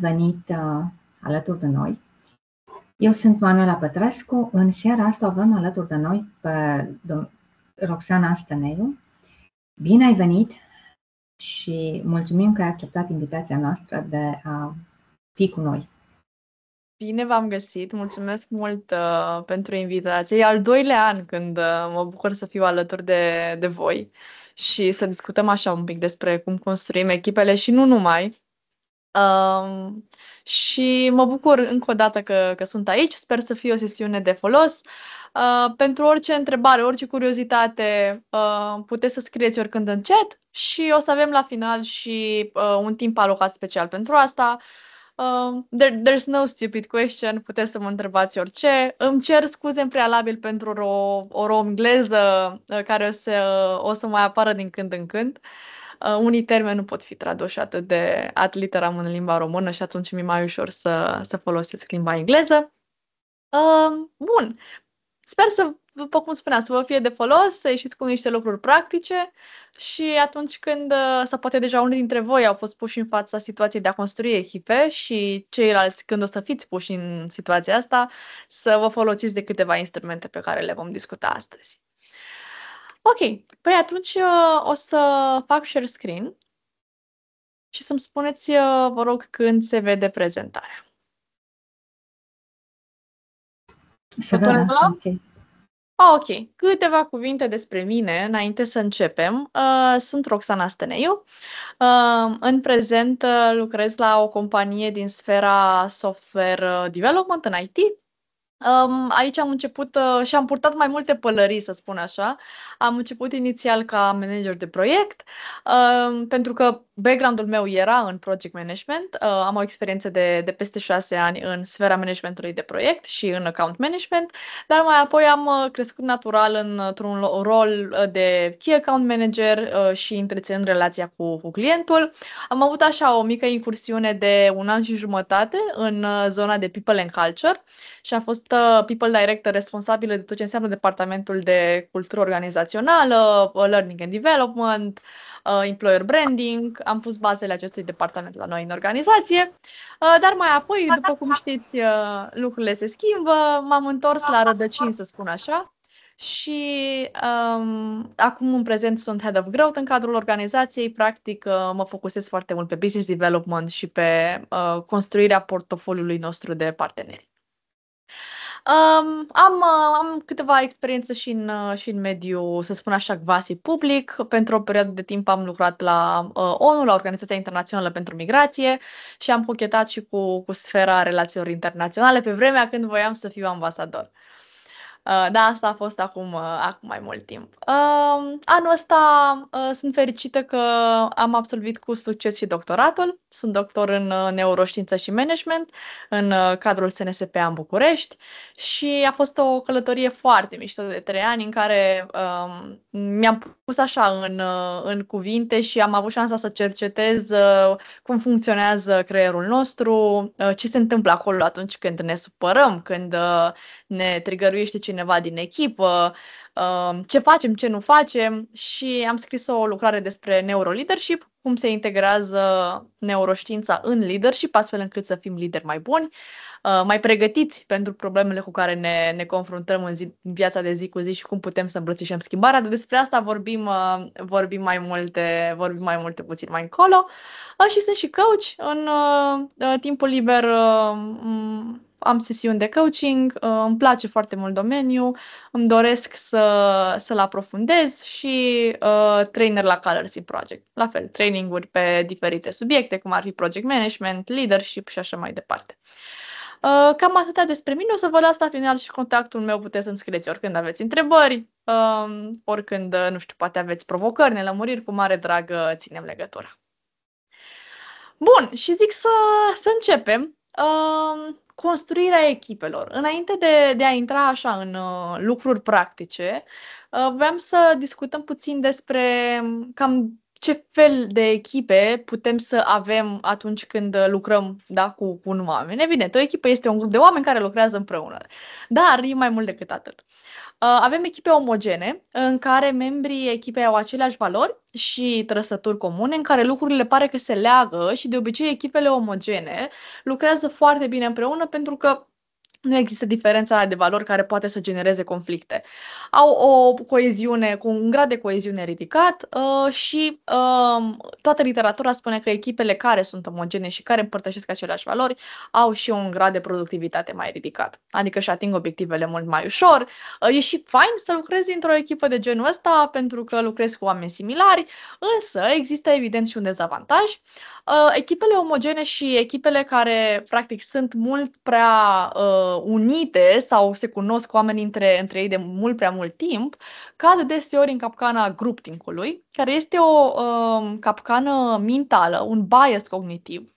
venit uh, alături de noi. Eu sunt Manuela Petrescu. În seara asta avem alături de noi pe Roxana Stăneiu. Bine ai venit și mulțumim că ai acceptat invitația noastră de a fi cu noi. Bine v-am găsit, mulțumesc mult uh, pentru invitație. E al doilea an când uh, mă bucur să fiu alături de, de voi și să discutăm așa un pic despre cum construim echipele și nu numai, Um, și mă bucur încă o dată că, că sunt aici. Sper să fie o sesiune de folos. Uh, pentru orice întrebare, orice curiozitate, uh, puteți să scrieți oricând în chat și o să avem la final și uh, un timp alocat special pentru asta. Uh, there, there's no stupid question, puteți să mă întrebați orice. Îmi cer scuze în prealabil pentru o, o uh, care o să, o să mai apară din când în când. Uh, Uh, unii termeni nu pot fi traduși atât de ad literam în limba română și atunci mi-e mai ușor să, să folosesc limba engleză. Uh, bun, sper să, după cum spuneam, să vă fie de folos, să ieșiți cu niște lucruri practice și atunci când, uh, sau poate deja unii dintre voi au fost puși în fața situației de a construi echipe și ceilalți când o să fiți puși în situația asta, să vă folosiți de câteva instrumente pe care le vom discuta astăzi. Ok, păi atunci uh, o să fac share screen și să-mi spuneți, uh, vă rog, când se vede prezentarea. Se vede, ok. Ah, ok, câteva cuvinte despre mine înainte să începem. Uh, sunt Roxana Stăneiu. În prezent lucrez la o companie din sfera software development în IT Um, aici am început uh, și am purtat mai multe pălării, să spun așa. Am început inițial ca manager de proiect, um, pentru că background-ul meu era în project management. Uh, am o experiență de, de peste șase ani în sfera managementului de proiect și în account management, dar mai apoi am uh, crescut natural într-un rol uh, de key account manager uh, și întreținând relația cu, cu clientul. Am avut așa o mică incursiune de un an și jumătate în uh, zona de people and culture și a fost există people director responsabile de tot ce înseamnă departamentul de cultură organizațională, learning and development, uh, employer branding. Am pus bazele acestui departament la noi în organizație, uh, dar mai apoi, după cum știți, uh, lucrurile se schimbă. M-am întors la rădăcini, să spun așa, și um, acum în prezent sunt Head of Growth în cadrul organizației. Practic uh, mă focusez foarte mult pe business development și pe uh, construirea portofoliului nostru de parteneri. Um, am, uh, am câteva experiențe și în, uh, și în mediul, să spun așa, vasi public. Pentru o perioadă de timp am lucrat la uh, ONU, la Organizația Internațională pentru Migrație și am cochetat și cu, cu sfera relațiilor internaționale pe vremea când voiam să fiu ambasador. Uh, da, asta a fost acum, uh, acum mai mult timp. Um, anul ăsta uh, sunt fericită că am absolvit cu succes și doctoratul. Sunt doctor în neuroștiință și management în cadrul SNSP în București și a fost o călătorie foarte mișto de trei ani în care um, mi-am pus așa în, în cuvinte și am avut șansa să cercetez cum funcționează creierul nostru, ce se întâmplă acolo atunci când ne supărăm, când ne trigăruiește cineva din echipă, um, ce facem, ce nu facem și am scris o lucrare despre neuroleadership, cum se integrează neuroștiința în leadership, astfel încât să fim lideri mai buni, uh, mai pregătiți pentru problemele cu care ne, ne confruntăm în, zi, în viața de zi cu zi și cum putem să îmbrățișăm schimbarea. Despre asta vorbim, uh, vorbim mai multe, vorbim mai multe puțin mai încolo. Uh, și sunt și coach în timpul liber am sesiuni de coaching, uh, îmi place foarte mult domeniul, îmi doresc să, să-l aprofundez și uh, trainer la Colorcy Project. La fel, traininguri pe diferite subiecte, cum ar fi project management, leadership și așa mai departe. Uh, cam atâta despre mine, o să vă las la final și contactul meu, puteți să-mi scrieți oricând aveți întrebări, um, uh, oricând, nu știu, poate aveți provocări, nelămuriri, cu mare drag uh, ținem legătura. Bun, și zic să, să începem. Uh, construirea echipelor. Înainte de, de a intra așa în uh, lucruri practice, uh, vreau să discutăm puțin despre um, cam ce fel de echipe putem să avem atunci când lucrăm da, cu un oameni. Evident, o echipă este un grup de oameni care lucrează împreună, dar e mai mult decât atât. Uh, avem echipe omogene în care membrii echipei au aceleași valori și trăsături comune, în care lucrurile pare că se leagă și de obicei echipele omogene lucrează foarte bine împreună pentru că nu există diferența de valori care poate să genereze conflicte. Au o coeziune, cu un grad de coeziune ridicat uh, și uh, toată literatura spune că echipele care sunt omogene și care împărtășesc aceleași valori au și un grad de productivitate mai ridicat. Adică și ating obiectivele mult mai ușor. Uh, e și fain să lucrezi într-o echipă de genul ăsta pentru că lucrezi cu oameni similari, însă există evident și un dezavantaj uh, echipele omogene și echipele care, practic, sunt mult prea uh, unite sau se cunosc oamenii între, între ei de mult prea mult timp, cad deseori în capcana grupting ului care este o uh, capcană mentală, un bias cognitiv,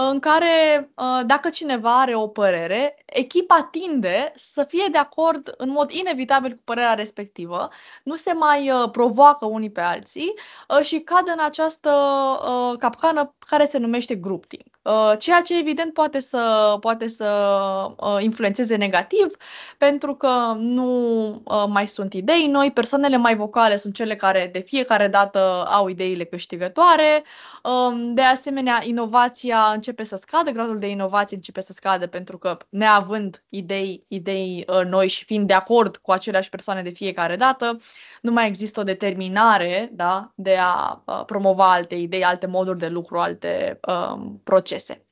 în care ă, dacă cineva are o părere, echipa tinde să fie de acord în mod inevitabil cu părerea respectivă, nu se mai ă, provoacă unii pe alții ă, și cad în această capcană care se numește group Uh, ceea ce evident poate să, poate să uh, influențeze negativ, pentru că nu uh, mai sunt idei noi, persoanele mai vocale sunt cele care de fiecare dată au ideile câștigătoare, um, de asemenea inovația începe să scadă, gradul de inovație începe să scadă pentru că neavând idei, idei noi și fiind de acord cu aceleași persoane de fiecare dată, nu mai există o determinare da, de a promova alte idei, alte moduri de lucru, alte um, procese procese.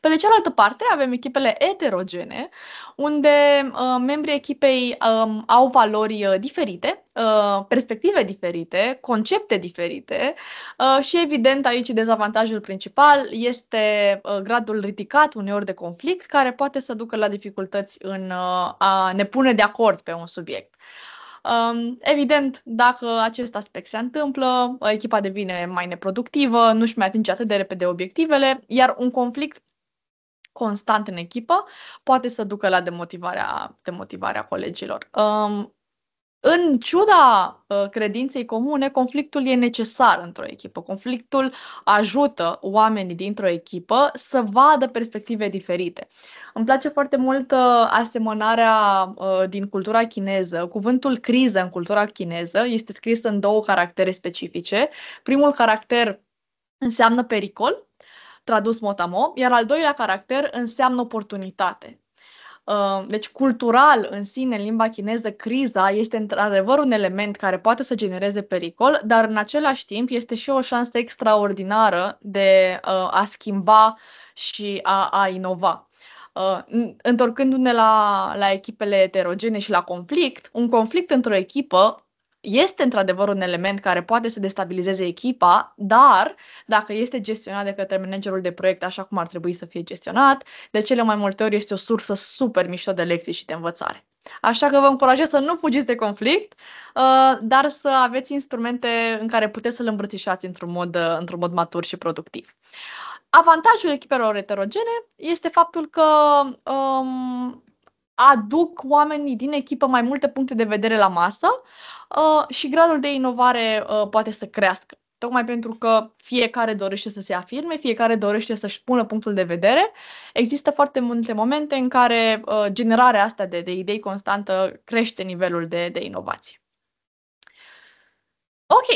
Pe de cealaltă parte, avem echipele heterogene, unde uh, membrii echipei um, au valori uh, diferite, uh, perspective diferite, concepte diferite uh, și, evident, aici dezavantajul principal este uh, gradul ridicat uneori de conflict, care poate să ducă la dificultăți în uh, a ne pune de acord pe un subiect. Uh, Evident, dacă acest aspect se întâmplă, echipa devine mai neproductivă, nu-și mai atinge atât de repede obiectivele, iar un conflict constant în echipă poate să ducă la demotivarea, demotivarea colegilor. Um, în ciuda uh, credinței comune, conflictul e necesar într-o echipă. Conflictul ajută oamenii dintr-o echipă să vadă perspective diferite. Îmi place foarte mult uh, asemănarea uh, din cultura chineză. Cuvântul criză în cultura chineză este scris în două caractere specifice. Primul caracter înseamnă pericol, tradus motamo, iar al doilea caracter înseamnă oportunitate. Uh, deci cultural în sine, în limba chineză, criza este într-adevăr un element care poate să genereze pericol, dar în același timp este și o șansă extraordinară de uh, a schimba și a, a inova. Uh, întorcându-ne la, la echipele eterogene și la conflict, un conflict într-o echipă este într-adevăr un element care poate să destabilizeze echipa, dar dacă este gestionat de către managerul de proiect așa cum ar trebui să fie gestionat, de cele mai multe ori este o sursă super mișto de lecții și de învățare. Așa că vă încurajez să nu fugiți de conflict, uh, dar să aveți instrumente în care puteți să-l îmbrățișați într-un mod, uh, într-un mod matur și productiv. Avantajul echipelor heterogene este faptul că um, aduc oamenii din echipă mai multe puncte de vedere la masă uh, și gradul de inovare uh, poate să crească. Tocmai pentru că fiecare dorește să se afirme, fiecare dorește să-și pună punctul de vedere. Există foarte multe momente în care uh, generarea asta de, de idei constantă crește nivelul de, de inovație. Ok,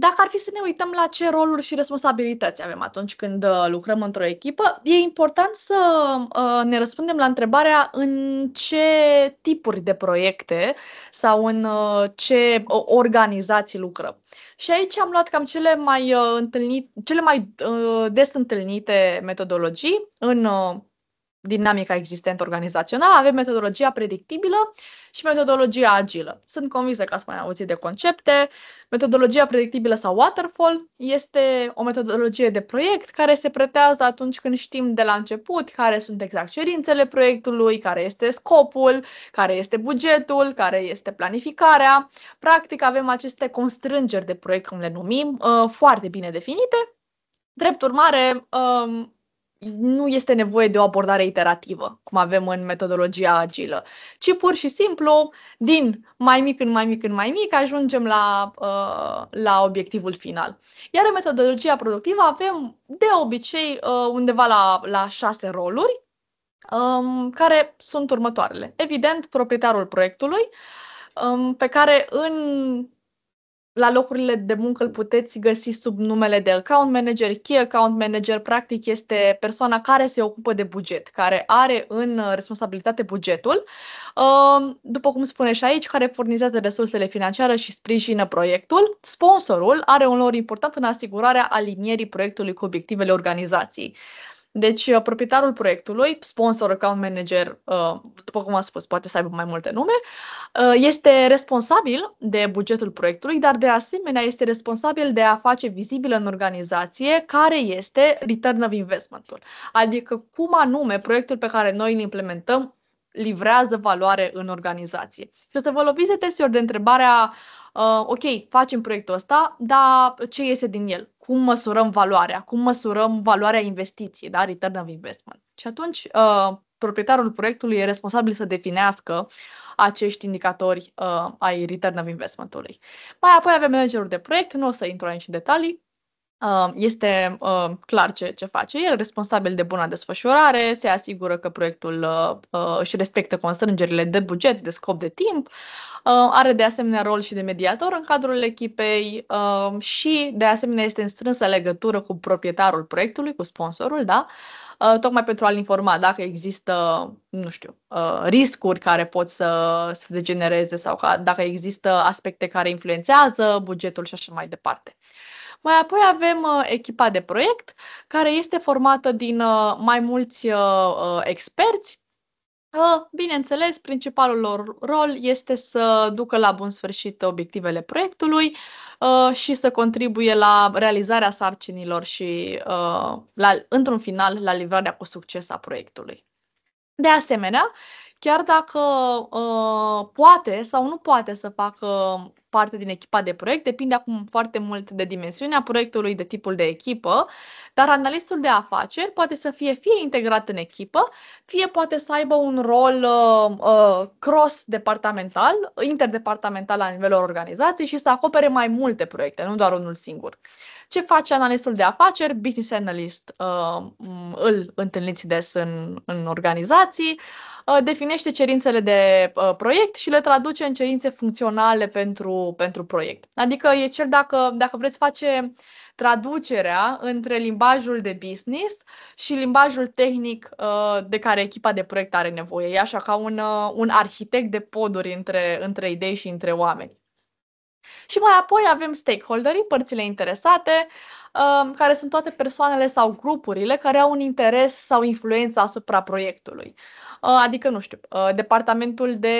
dacă ar fi să ne uităm la ce roluri și responsabilități avem atunci când uh, lucrăm într-o echipă, e important să uh, ne răspundem la întrebarea în ce tipuri de proiecte sau în uh, ce organizații lucrăm. Și aici am luat cam cele mai, întâlnit, cele mai des întâlnite metodologii în dinamica existentă organizațională, avem metodologia predictibilă și metodologia agilă. Sunt convinsă că ați mai auzit de concepte. Metodologia predictibilă sau waterfall este o metodologie de proiect care se pretează atunci când știm de la început care sunt exact cerințele proiectului, care este scopul, care este bugetul, care este planificarea. Practic avem aceste constrângeri de proiect, cum le numim, uh, foarte bine definite Drept urmare, um, nu este nevoie de o abordare iterativă, cum avem în metodologia agilă, ci pur și simplu, din mai mic în mai mic în mai mic, ajungem la, uh, la obiectivul final. Iar în metodologia productivă avem, de obicei, uh, undeva la, la șase roluri, um, care sunt următoarele. Evident, proprietarul proiectului, um, pe care în la locurile de muncă îl puteți găsi sub numele de account manager. Key account manager, practic, este persoana care se ocupă de buget, care are în responsabilitate bugetul, um, după cum spune și aici, care furnizează resursele financiare și sprijină proiectul. Sponsorul are un rol important în asigurarea alinierii proiectului cu obiectivele organizației. Deci, uh, proprietarul proiectului, sponsor, account manager, uh, după cum am spus, poate să aibă mai multe nume, uh, este responsabil de bugetul proiectului, dar de asemenea este responsabil de a face vizibilă în organizație care este return of investment-ul. Adică cum anume proiectul pe care noi îl implementăm livrează valoare în organizație. Și o să vă loviți de deseori de întrebarea, uh, ok, facem proiectul ăsta, dar ce iese din el? Cum măsurăm valoarea? Cum măsurăm valoarea investiției, da? return of investment? Și atunci, uh, proprietarul proiectului e responsabil să definească acești indicatori uh, ai return of ului Mai apoi avem managerul de proiect, nu o să intru aici în detalii, este clar ce, ce face. El responsabil de buna desfășurare, se asigură că proiectul uh, uh, își respectă constrângerile de buget, de scop de timp, uh, are de asemenea rol și de mediator în cadrul echipei um, și de asemenea este în strânsă legătură cu proprietarul proiectului, cu sponsorul, da? tocmai pentru a-l informa dacă există, nu știu, riscuri care pot să se degenereze sau dacă există aspecte care influențează bugetul și așa mai departe. Mai apoi avem uh, echipa de proiect, care este formată din uh, mai mulți uh, experți Bineînțeles, principalul lor rol este să ducă la bun sfârșit obiectivele proiectului și să contribuie la realizarea sarcinilor și, la, într-un final, la livrarea cu succes a proiectului. De asemenea, chiar dacă uh, poate sau nu poate să facă parte din echipa de proiect, depinde acum foarte mult de dimensiunea proiectului, de tipul de echipă, dar analistul de afaceri poate să fie fie integrat în echipă, fie poate să aibă un rol uh, cross-departamental, interdepartamental la nivelul organizației și să acopere mai multe proiecte, nu doar unul singur. Ce face analistul de afaceri? Business analyst uh, îl întâlniți des în, în organizații. Uh, Uh, definește cerințele de uh, proiect și le traduce în cerințe funcționale pentru, pentru proiect. Adică e cel dacă, dacă vreți face traducerea între limbajul de business și limbajul tehnic uh, de care echipa de proiect are nevoie. E așa ca un, uh, un arhitect de poduri între, între idei și între oameni. Și mai apoi avem stakeholderii, părțile interesate, Um, care sunt toate persoanele sau grupurile care au un interes sau influență asupra proiectului. Uh, adică, nu știu, uh, departamentul de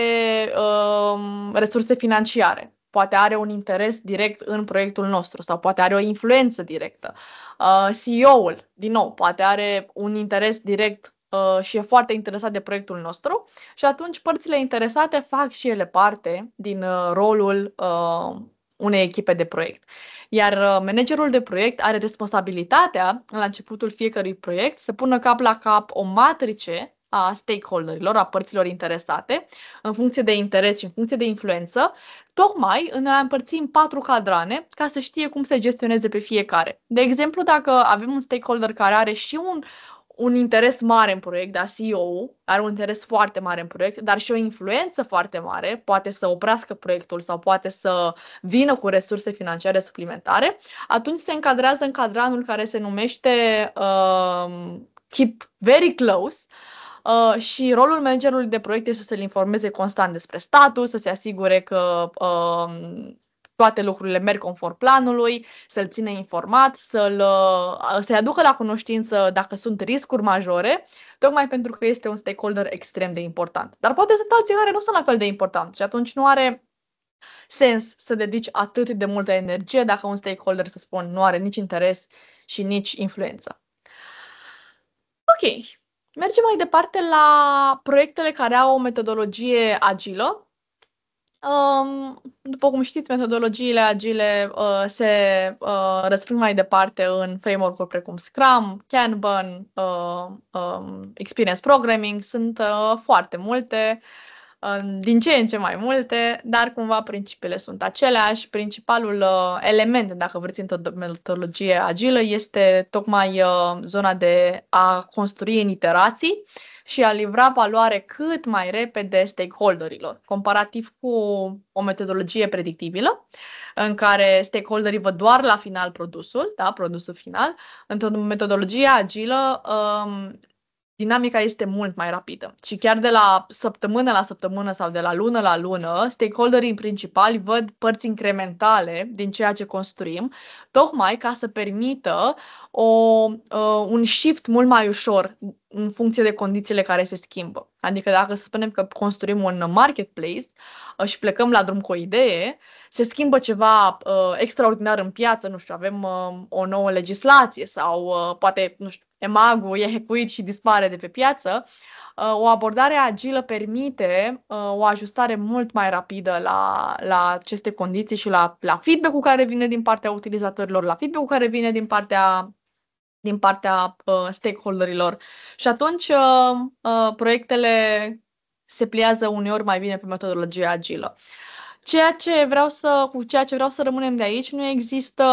um, resurse financiare, poate are un interes direct în proiectul nostru sau poate are o influență directă. Uh, CEO-ul, din nou, poate are un interes direct uh, și e foarte interesat de proiectul nostru și atunci părțile interesate fac și ele parte din uh, rolul uh, unei echipe de proiect. Iar uh, managerul de proiect are responsabilitatea, la începutul fiecărui proiect, să pună cap la cap o matrice a stakeholderilor, a părților interesate, în funcție de interes și în funcție de influență, tocmai în a împărți în patru cadrane ca să știe cum să gestioneze pe fiecare. De exemplu, dacă avem un stakeholder care are și un, un interes mare în proiect, dar CEO-ul are un interes foarte mare în proiect, dar și o influență foarte mare, poate să oprească proiectul sau poate să vină cu resurse financiare suplimentare, atunci se încadrează în cadranul care se numește uh, Keep Very Close, Uh, și rolul managerului de proiect este să se informeze constant despre status, să se asigure că uh, toate lucrurile merg conform planului, să-l ține informat, să-l, uh, să-i aducă la cunoștință dacă sunt riscuri majore, tocmai pentru că este un stakeholder extrem de important. Dar poate sunt alții care nu sunt la fel de important și atunci nu are sens să dedici atât de multă energie dacă un stakeholder, să spun, nu are nici interes și nici influență. Ok, mergem mai departe la proiectele care au o metodologie agilă Um, după cum știți, metodologiile agile uh, se uh, răspund mai departe în framework-uri precum Scrum, Kanban, uh, um, Experience Programming. Sunt foarte multe, din ce în ce mai multe, dar cumva principiile sunt aceleași. Principalul element, dacă vreți, într-o metodologie agilă este tocmai zona de a construi în iterații și a livra valoare cât mai repede stakeholderilor, comparativ cu o metodologie predictibilă, în care stakeholderii văd doar la final produsul, da, produsul final. Într-o metodologie agilă, um, dinamica este mult mai rapidă. Și chiar de la săptămână la săptămână sau de la lună la lună, stakeholderii principali văd părți incrementale din ceea ce construim, tocmai ca să permită o, uh, un shift mult mai ușor în funcție de condițiile care se schimbă. Adică dacă să spunem că construim un marketplace ă, și plecăm la drum cu o idee, se schimbă ceva uh, extraordinar în piață, nu știu, avem uh, o nouă legislație sau uh, poate, nu știu, emagul e hecuit și dispare de pe piață, uh, o abordare agilă permite uh, o ajustare mult mai rapidă la, la aceste condiții și la, la feedback-ul care vine din partea utilizatorilor, la feedback-ul care vine din partea din partea uh, stakeholderilor. Și atunci uh, uh, proiectele se pliază uneori mai bine pe metodologia agilă. Ceea ce vreau să, cu ceea ce vreau să rămânem de aici, nu există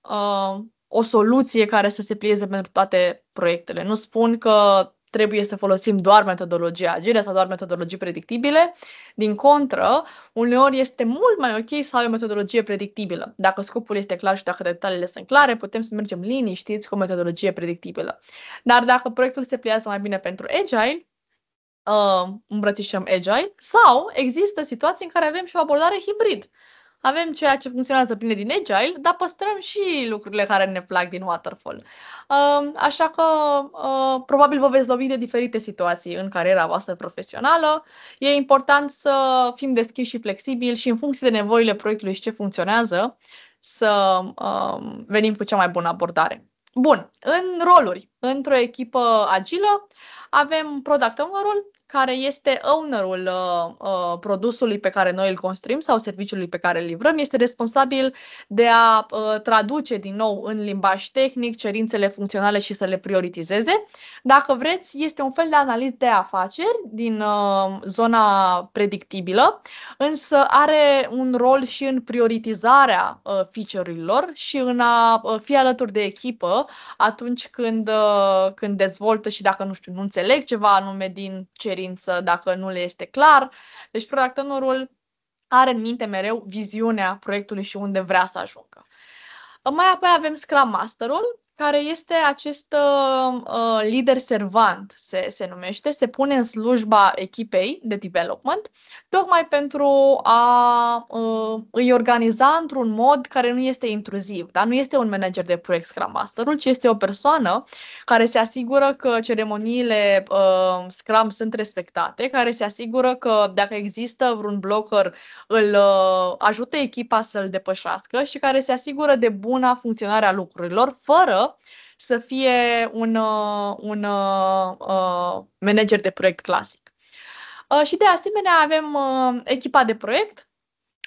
uh, o soluție care să se plieze pentru toate proiectele. Nu spun că trebuie să folosim doar metodologia agile sau doar metodologii predictibile. Din contră, uneori este mult mai ok să ai o metodologie predictibilă. Dacă scopul este clar și dacă detaliile sunt clare, putem să mergem liniștiți cu o metodologie predictibilă. Dar dacă proiectul se pliază mai bine pentru agile, uh, îmbrățișăm agile sau există situații în care avem și o abordare hibrid avem ceea ce funcționează bine din Agile, dar păstrăm și lucrurile care ne plac din Waterfall. Um, așa că uh, probabil vă veți lovi de diferite situații în cariera voastră profesională. E important să fim deschiși și flexibili și în funcție de nevoile proiectului și ce funcționează, să um, venim cu cea mai bună abordare. Bun, în roluri, într-o echipă agilă, avem product owner care este ownerul uh, uh, produsului pe care noi îl construim sau serviciului pe care îl livrăm, este responsabil de a uh, traduce din nou în limbaj tehnic cerințele funcționale și să le prioritizeze. Dacă vreți, este un fel de analiză de afaceri din uh, zona predictibilă, însă are un rol și în prioritizarea uh, feature-urilor și în a uh, fi alături de echipă atunci când, uh, când dezvoltă și dacă nu știu, nu înțeleg ceva anume din cerințe dorință dacă nu le este clar. Deci product owner are în minte mereu viziunea proiectului și unde vrea să ajungă. Mai apoi avem Scrum Masterul, care este acest uh, uh, lider servant, se, se numește, se pune în slujba echipei de development, tocmai pentru a uh, îi organiza într-un mod care nu este intruziv. Da? Nu este un manager de proiect Scrum Master, ci este o persoană care se asigură că ceremoniile uh, Scrum sunt respectate, care se asigură că dacă există vreun blocker, îl uh, ajută echipa să-l depășească și care se asigură de buna funcționare a lucrurilor, fără să fie un, uh, un uh, uh, manager de proiect clasic. Uh, și de asemenea avem uh, echipa de proiect,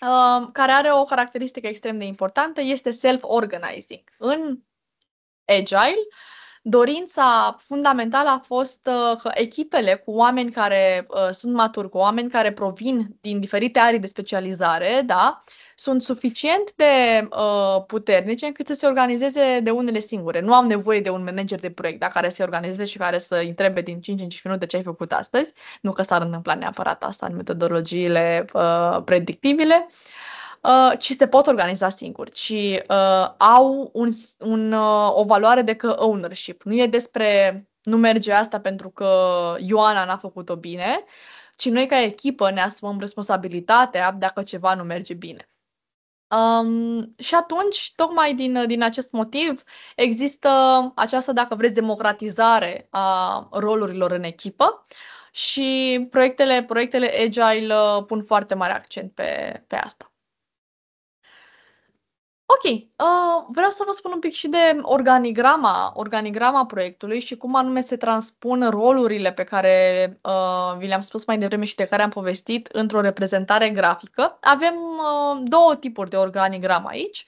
uh, care are o caracteristică extrem de importantă, este self-organizing. În Agile, dorința fundamentală a fost uh, că echipele cu oameni care sunt maturi, cu oameni care provin din diferite arii de specializare, da, uh, sunt suficient de uh, puternice încât să se organizeze de unele singure. Nu am nevoie de un manager de proiect, da, care se organizeze și care să întrebe din 5 în 5 minute ce ai făcut astăzi. Nu că s-ar întâmpla neapărat asta în metodologiile uh, predictibile, uh, ci se pot organiza singur, și uh, au un, un, uh, o valoare de că ownership. Nu e despre nu merge asta pentru că Ioana n-a făcut-o bine, ci noi ca echipă ne asumăm responsabilitatea dacă ceva nu merge bine. Um, și atunci, tocmai din, din acest motiv, există această, dacă vreți, democratizare a rolurilor în echipă și proiectele, proiectele Agile uh, pun foarte mare accent pe, pe asta. Ok, uh, vreau să vă spun un pic și de organigrama, organigrama proiectului și cum anume se transpun rolurile pe care uh, vi le-am spus mai devreme și de care am povestit într-o reprezentare grafică. Avem uh, două tipuri de organigram aici.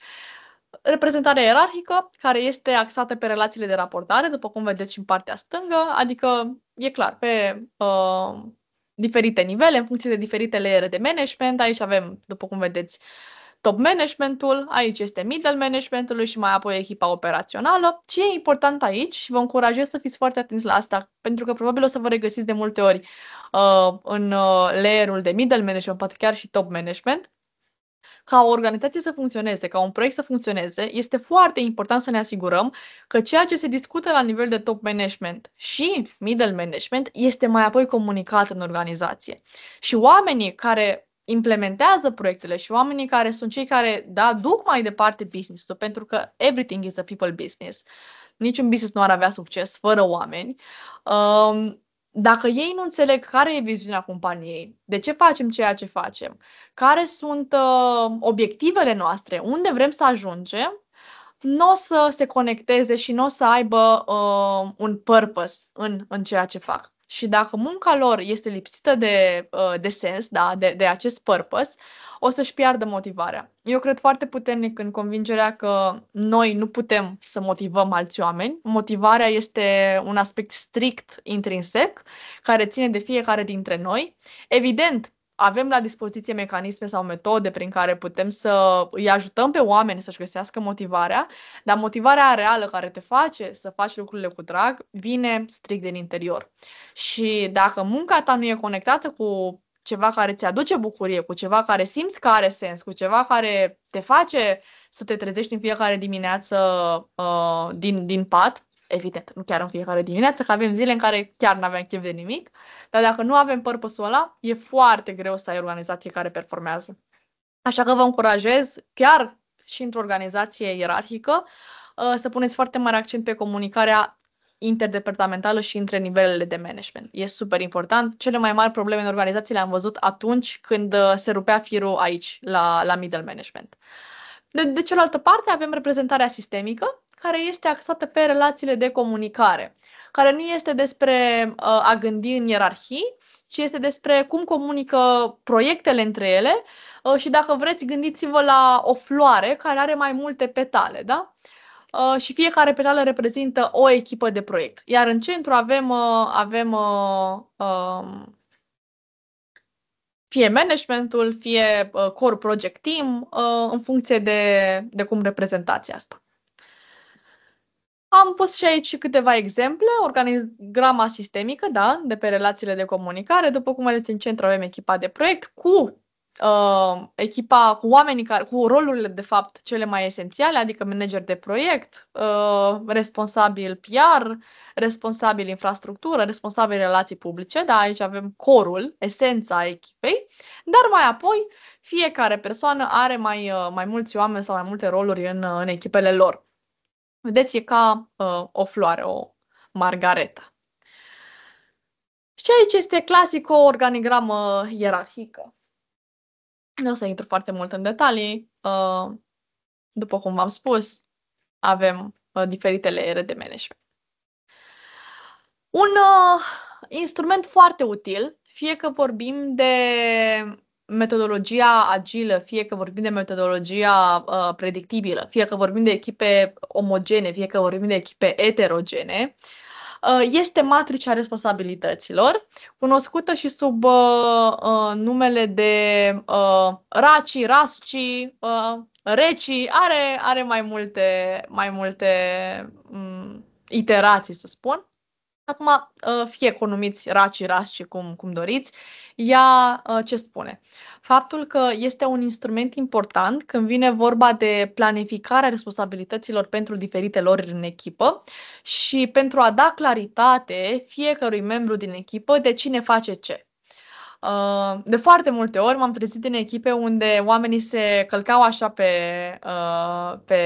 Reprezentarea ierarhică, care este axată pe relațiile de raportare, după cum vedeți și în partea stângă, adică e clar, pe uh, diferite nivele, în funcție de diferite leere de management. Aici avem, după cum vedeți, uh, top managementul, aici este middle managementul și mai apoi echipa operațională. Ce e important aici și vă încurajez să fiți foarte atenți la asta, pentru că probabil o să vă regăsiți de multe ori uh, în uh, layerul de middle management, poate chiar și top management, ca o organizație să funcționeze, ca un proiect să funcționeze, este foarte important să ne asigurăm că ceea ce se discută la nivel de top management și middle management este mai apoi comunicat în organizație. Și oamenii care implementează proiectele și oamenii care sunt cei care, da, duc mai departe business-ul, pentru că everything is a people business. Niciun business nu ar avea succes fără oameni. Um, dacă ei nu înțeleg care e viziunea companiei, de ce facem ceea ce facem, care sunt uh, obiectivele noastre, unde vrem să ajungem, nu o să se conecteze și nu o să aibă uh, un purpose în, în ceea ce fac și dacă munca lor este lipsită de, uh, de sens, da, de, de acest purpose, o să-și piardă motivarea. Eu cred foarte puternic în convingerea că noi nu putem să motivăm alți oameni. Motivarea este un aspect strict intrinsec, care ține de fiecare dintre noi. Evident, avem la dispoziție mecanisme sau metode prin care putem să îi ajutăm pe oameni să-și găsească motivarea, dar motivarea reală care te face să faci lucrurile cu drag vine strict din interior. Și dacă munca ta nu e conectată cu ceva care ți aduce bucurie, cu ceva care simți că are sens, cu ceva care te face să te trezești în fiecare dimineață uh, din, din pat, evident, nu chiar în fiecare dimineață, că avem zile în care chiar nu avem chef de nimic, dar dacă nu avem purpose-ul ăla, e foarte greu să ai organizație care performează. Așa că vă încurajez, chiar și într-o organizație ierarhică, uh, să puneți foarte mare accent pe comunicarea interdepartamentală și între nivelele de management. E super important. Cele mai mari probleme în organizații le-am văzut atunci când uh, se rupea firul aici, la, la middle management. De, de cealaltă parte, avem reprezentarea sistemică, care este axată pe relațiile de comunicare, care nu este despre uh, a gândi în ierarhii, ci este despre cum comunică proiectele între ele uh, și dacă vreți, gândiți-vă la o floare care are mai multe petale, da? Uh, și fiecare petală reprezintă o echipă de proiect. Iar în centru avem, uh, avem uh, um, fie managementul, fie uh, core project team, uh, în funcție de, de cum reprezentați asta. Am pus și aici câteva exemple, organigrama sistemică, da, de pe relațiile de comunicare. După cum vedeți, în centru avem echipa de proiect cu uh, echipa, cu oamenii care, cu rolurile, de fapt, cele mai esențiale, adică manager de proiect, uh, responsabil PR, responsabil infrastructură, responsabil relații publice, da, aici avem corul, esența echipei, dar mai apoi fiecare persoană are mai, uh, mai mulți oameni sau mai multe roluri în, uh, în echipele lor. Vedeți, e ca uh, o floare, o margareta. Și aici este clasic o organigramă ierarhică. Nu o să intru foarte mult în detalii. Uh, după cum v-am spus, avem uh, diferitele ere de management. Un uh, instrument foarte util, fie că vorbim de metodologia agilă, fie că vorbim de metodologia uh, predictibilă, fie că vorbim de echipe omogene, fie că vorbim de echipe eterogene, uh, este matricea responsabilităților, cunoscută și sub uh, uh, numele de uh, RACI, RASCI, uh, RECI, are, are mai multe, mai multe um, iterații, să spun. Acum, ă, fie economiți raci, și cum, cum doriți, ea ă, ce spune? Faptul că este un instrument important când vine vorba de planificarea responsabilităților pentru diferite lor în echipă și pentru a da claritate fiecărui membru din echipă de cine face ce. Uh, de foarte multe ori m-am trezit în echipe unde oamenii se călcau așa pe, uh, pe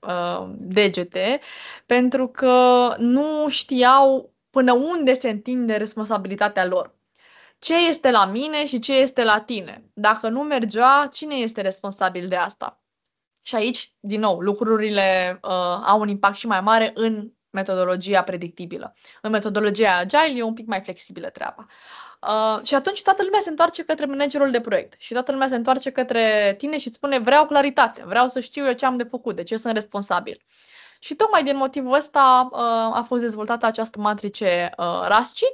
uh, degete pentru că nu știau până unde se întinde responsabilitatea lor. Ce este la mine și ce este la tine? Dacă nu mergea, cine este responsabil de asta? Și aici, din nou, lucrurile uh, au un impact și mai mare în metodologia predictibilă. În metodologia agile e un pic mai flexibilă treaba. Uh, Uh, și atunci toată lumea se întoarce către managerul de proiect și toată lumea se întoarce către tine și îți spune vreau claritate, vreau să știu eu ce am de făcut, de ce sunt responsabil. Și tocmai din motivul ăsta uh, a fost dezvoltată această matrice uh, RASCI.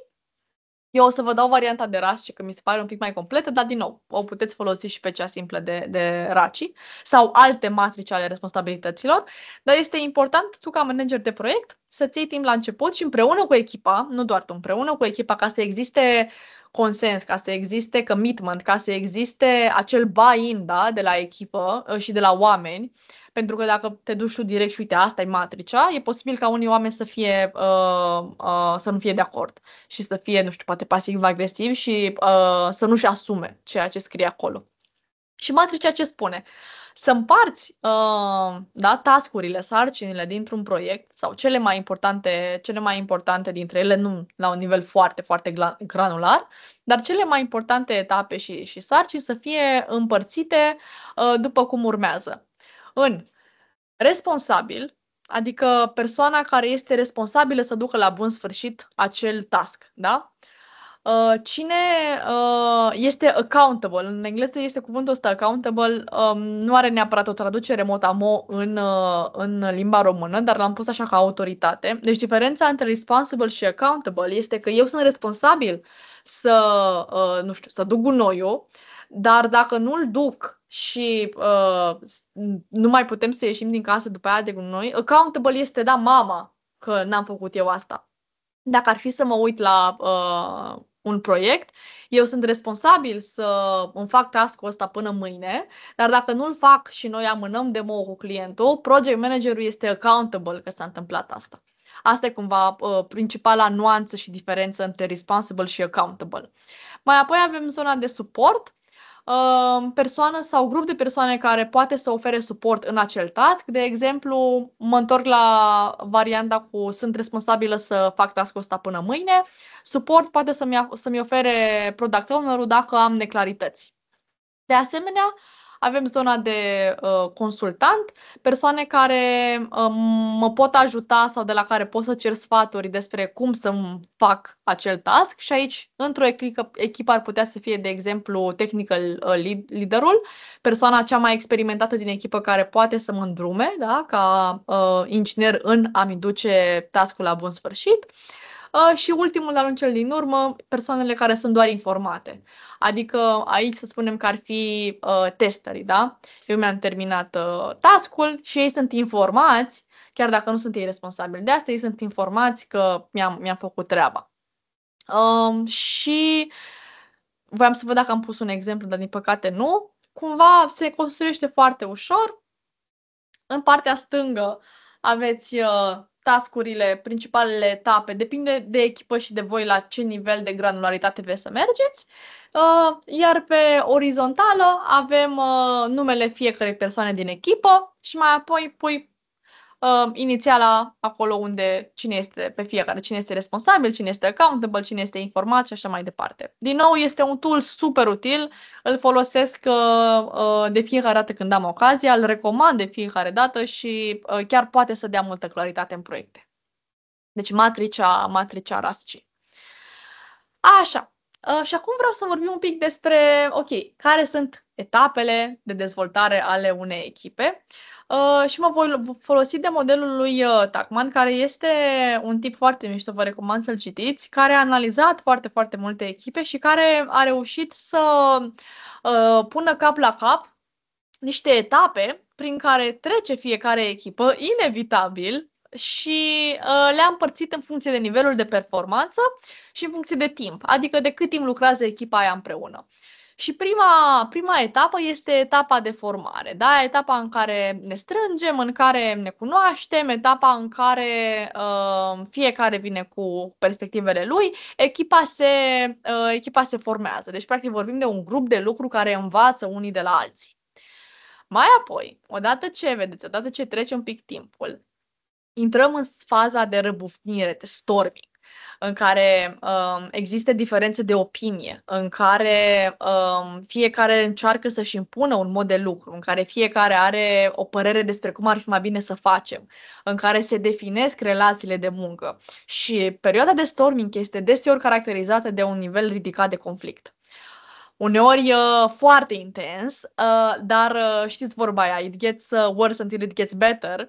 Eu o să vă dau varianta de RASCI, că mi se pare un pic mai completă, dar din nou, o puteți folosi și pe cea simplă de, de RACI sau alte matrice ale responsabilităților. Dar este important tu ca manager de proiect să ții timp la început și împreună cu echipa, nu doar tu, împreună cu echipa, ca să existe uh, consens ca să existe commitment, ca să existe acel buy-in da, de la echipă uh, și de la oameni. Pentru că dacă te duci tu direct și uite, asta e matricea, e posibil ca unii oameni să fie uh, uh, să nu fie de acord și să fie, nu știu, poate pasiv-agresiv și uh, să nu-și asume ceea ce scrie acolo. Și matricea ce spune? Uh, să împarți uh, da, tascurile, sarcinile dintr-un proiect sau cele mai importante, cele mai importante dintre ele, nu la un nivel foarte, foarte granular, dar cele mai importante etape și, și sarcini să fie împărțite uh, după cum urmează. În responsabil, adică persoana care este responsabilă să ducă la bun sfârșit acel task, da? uh, cine uh, este accountable, în engleză este cuvântul ăsta accountable, um, nu are neapărat o traducere motamo în, uh, în limba română, dar l-am pus așa ca autoritate. Deci diferența între responsible și accountable este că eu sunt responsabil să, uh, nu știu, să duc gunoiul, dar dacă nu-l duc și uh, nu mai putem să ieșim din casă după aia de gunoi, accountable este, da, mama, că n-am făcut eu asta. Dacă ar fi să mă uit la uh, un proiect, eu sunt responsabil să îmi fac task-ul ăsta până mâine, dar dacă nu-l fac și noi amânăm demo cu clientul, project managerul este accountable că s-a întâmplat asta. Asta e cumva uh, principala nuanță și diferență între responsible și accountable. Mai apoi avem zona de suport, persoană sau grup de persoane care poate să ofere suport în acel task. De exemplu, mă întorc la varianta cu sunt responsabilă să fac task-ul ăsta până mâine. Suport poate să-mi, să-mi ofere product owner dacă am neclarități. De asemenea, uh, avem zona de uh, consultant, persoane care uh, mă pot ajuta sau de la care pot să cer sfaturi despre cum să-mi fac acel task și aici, într-o echipă, echipă ar putea să fie, de exemplu, technical uh, lead, leaderul, persoana cea mai experimentată din echipă care poate să mă îndrume, da, ca uh, inginer în a-mi duce task la bun sfârșit. Uh, și ultimul, dar în cel din urmă, persoanele care sunt doar informate. Adică aici să spunem că ar fi uh, ă, testării, da? Eu mi-am terminat uh, task-ul și ei sunt informați, chiar dacă nu sunt ei responsabili de asta, ei sunt informați că mi-am, mi-am făcut treaba. Uh, și voiam să văd dacă am pus un exemplu, dar din păcate nu. Cumva se construiește foarte ușor. În partea stângă aveți uh, tascurile, principalele etape, depinde de echipă și de voi la ce nivel de granularitate vreți să mergeți. Uh, iar pe orizontală avem uh, numele fiecărei persoane din echipă și mai apoi pui uh, inițiala acolo unde cine este pe fiecare, cine este responsabil, cine este accountable, cine este informat și așa mai departe. Din nou, este un tool super util, îl folosesc uh, uh de fiecare dată când am ocazia, îl recomand de fiecare dată și uh, chiar poate să dea multă claritate în proiecte. Deci matricea, matricea RASCI. Așa, Uh, și acum vreau să vorbim un pic despre, ok, care sunt etapele de dezvoltare ale unei echipe. Uh, și mă voi folosi de modelul lui uh, Tacman, care este un tip foarte mișto, vă recomand să-l citiți, care a analizat foarte, foarte multe echipe și care a reușit să uh, pună cap la cap niște etape prin care trece fiecare echipă, inevitabil, și uh, le-a împărțit în funcție de nivelul de performanță și în funcție de timp, adică de cât timp lucrează echipa aia împreună. Și prima, prima etapă este etapa de formare, da? etapa în care ne strângem, în care ne cunoaștem, etapa în care uh, fiecare vine cu perspectivele lui, echipa se, uh, echipa se formează. Deci, practic, vorbim de un grup de lucru care învață unii de la alții. Mai apoi, odată ce vedeți, odată ce trece un pic timpul, intrăm în faza de răbufnire, de storming în care um, există diferențe de opinie, în care um, fiecare încearcă să-și impună un mod de lucru, în care fiecare are o părere despre cum ar fi mai bine să facem, în care se definesc relațiile de muncă. Și perioada de storming este deseori caracterizată de un nivel ridicat de conflict uneori e uh, foarte intens, uh, dar uh, știți vorba aia, it gets uh, worse until it gets better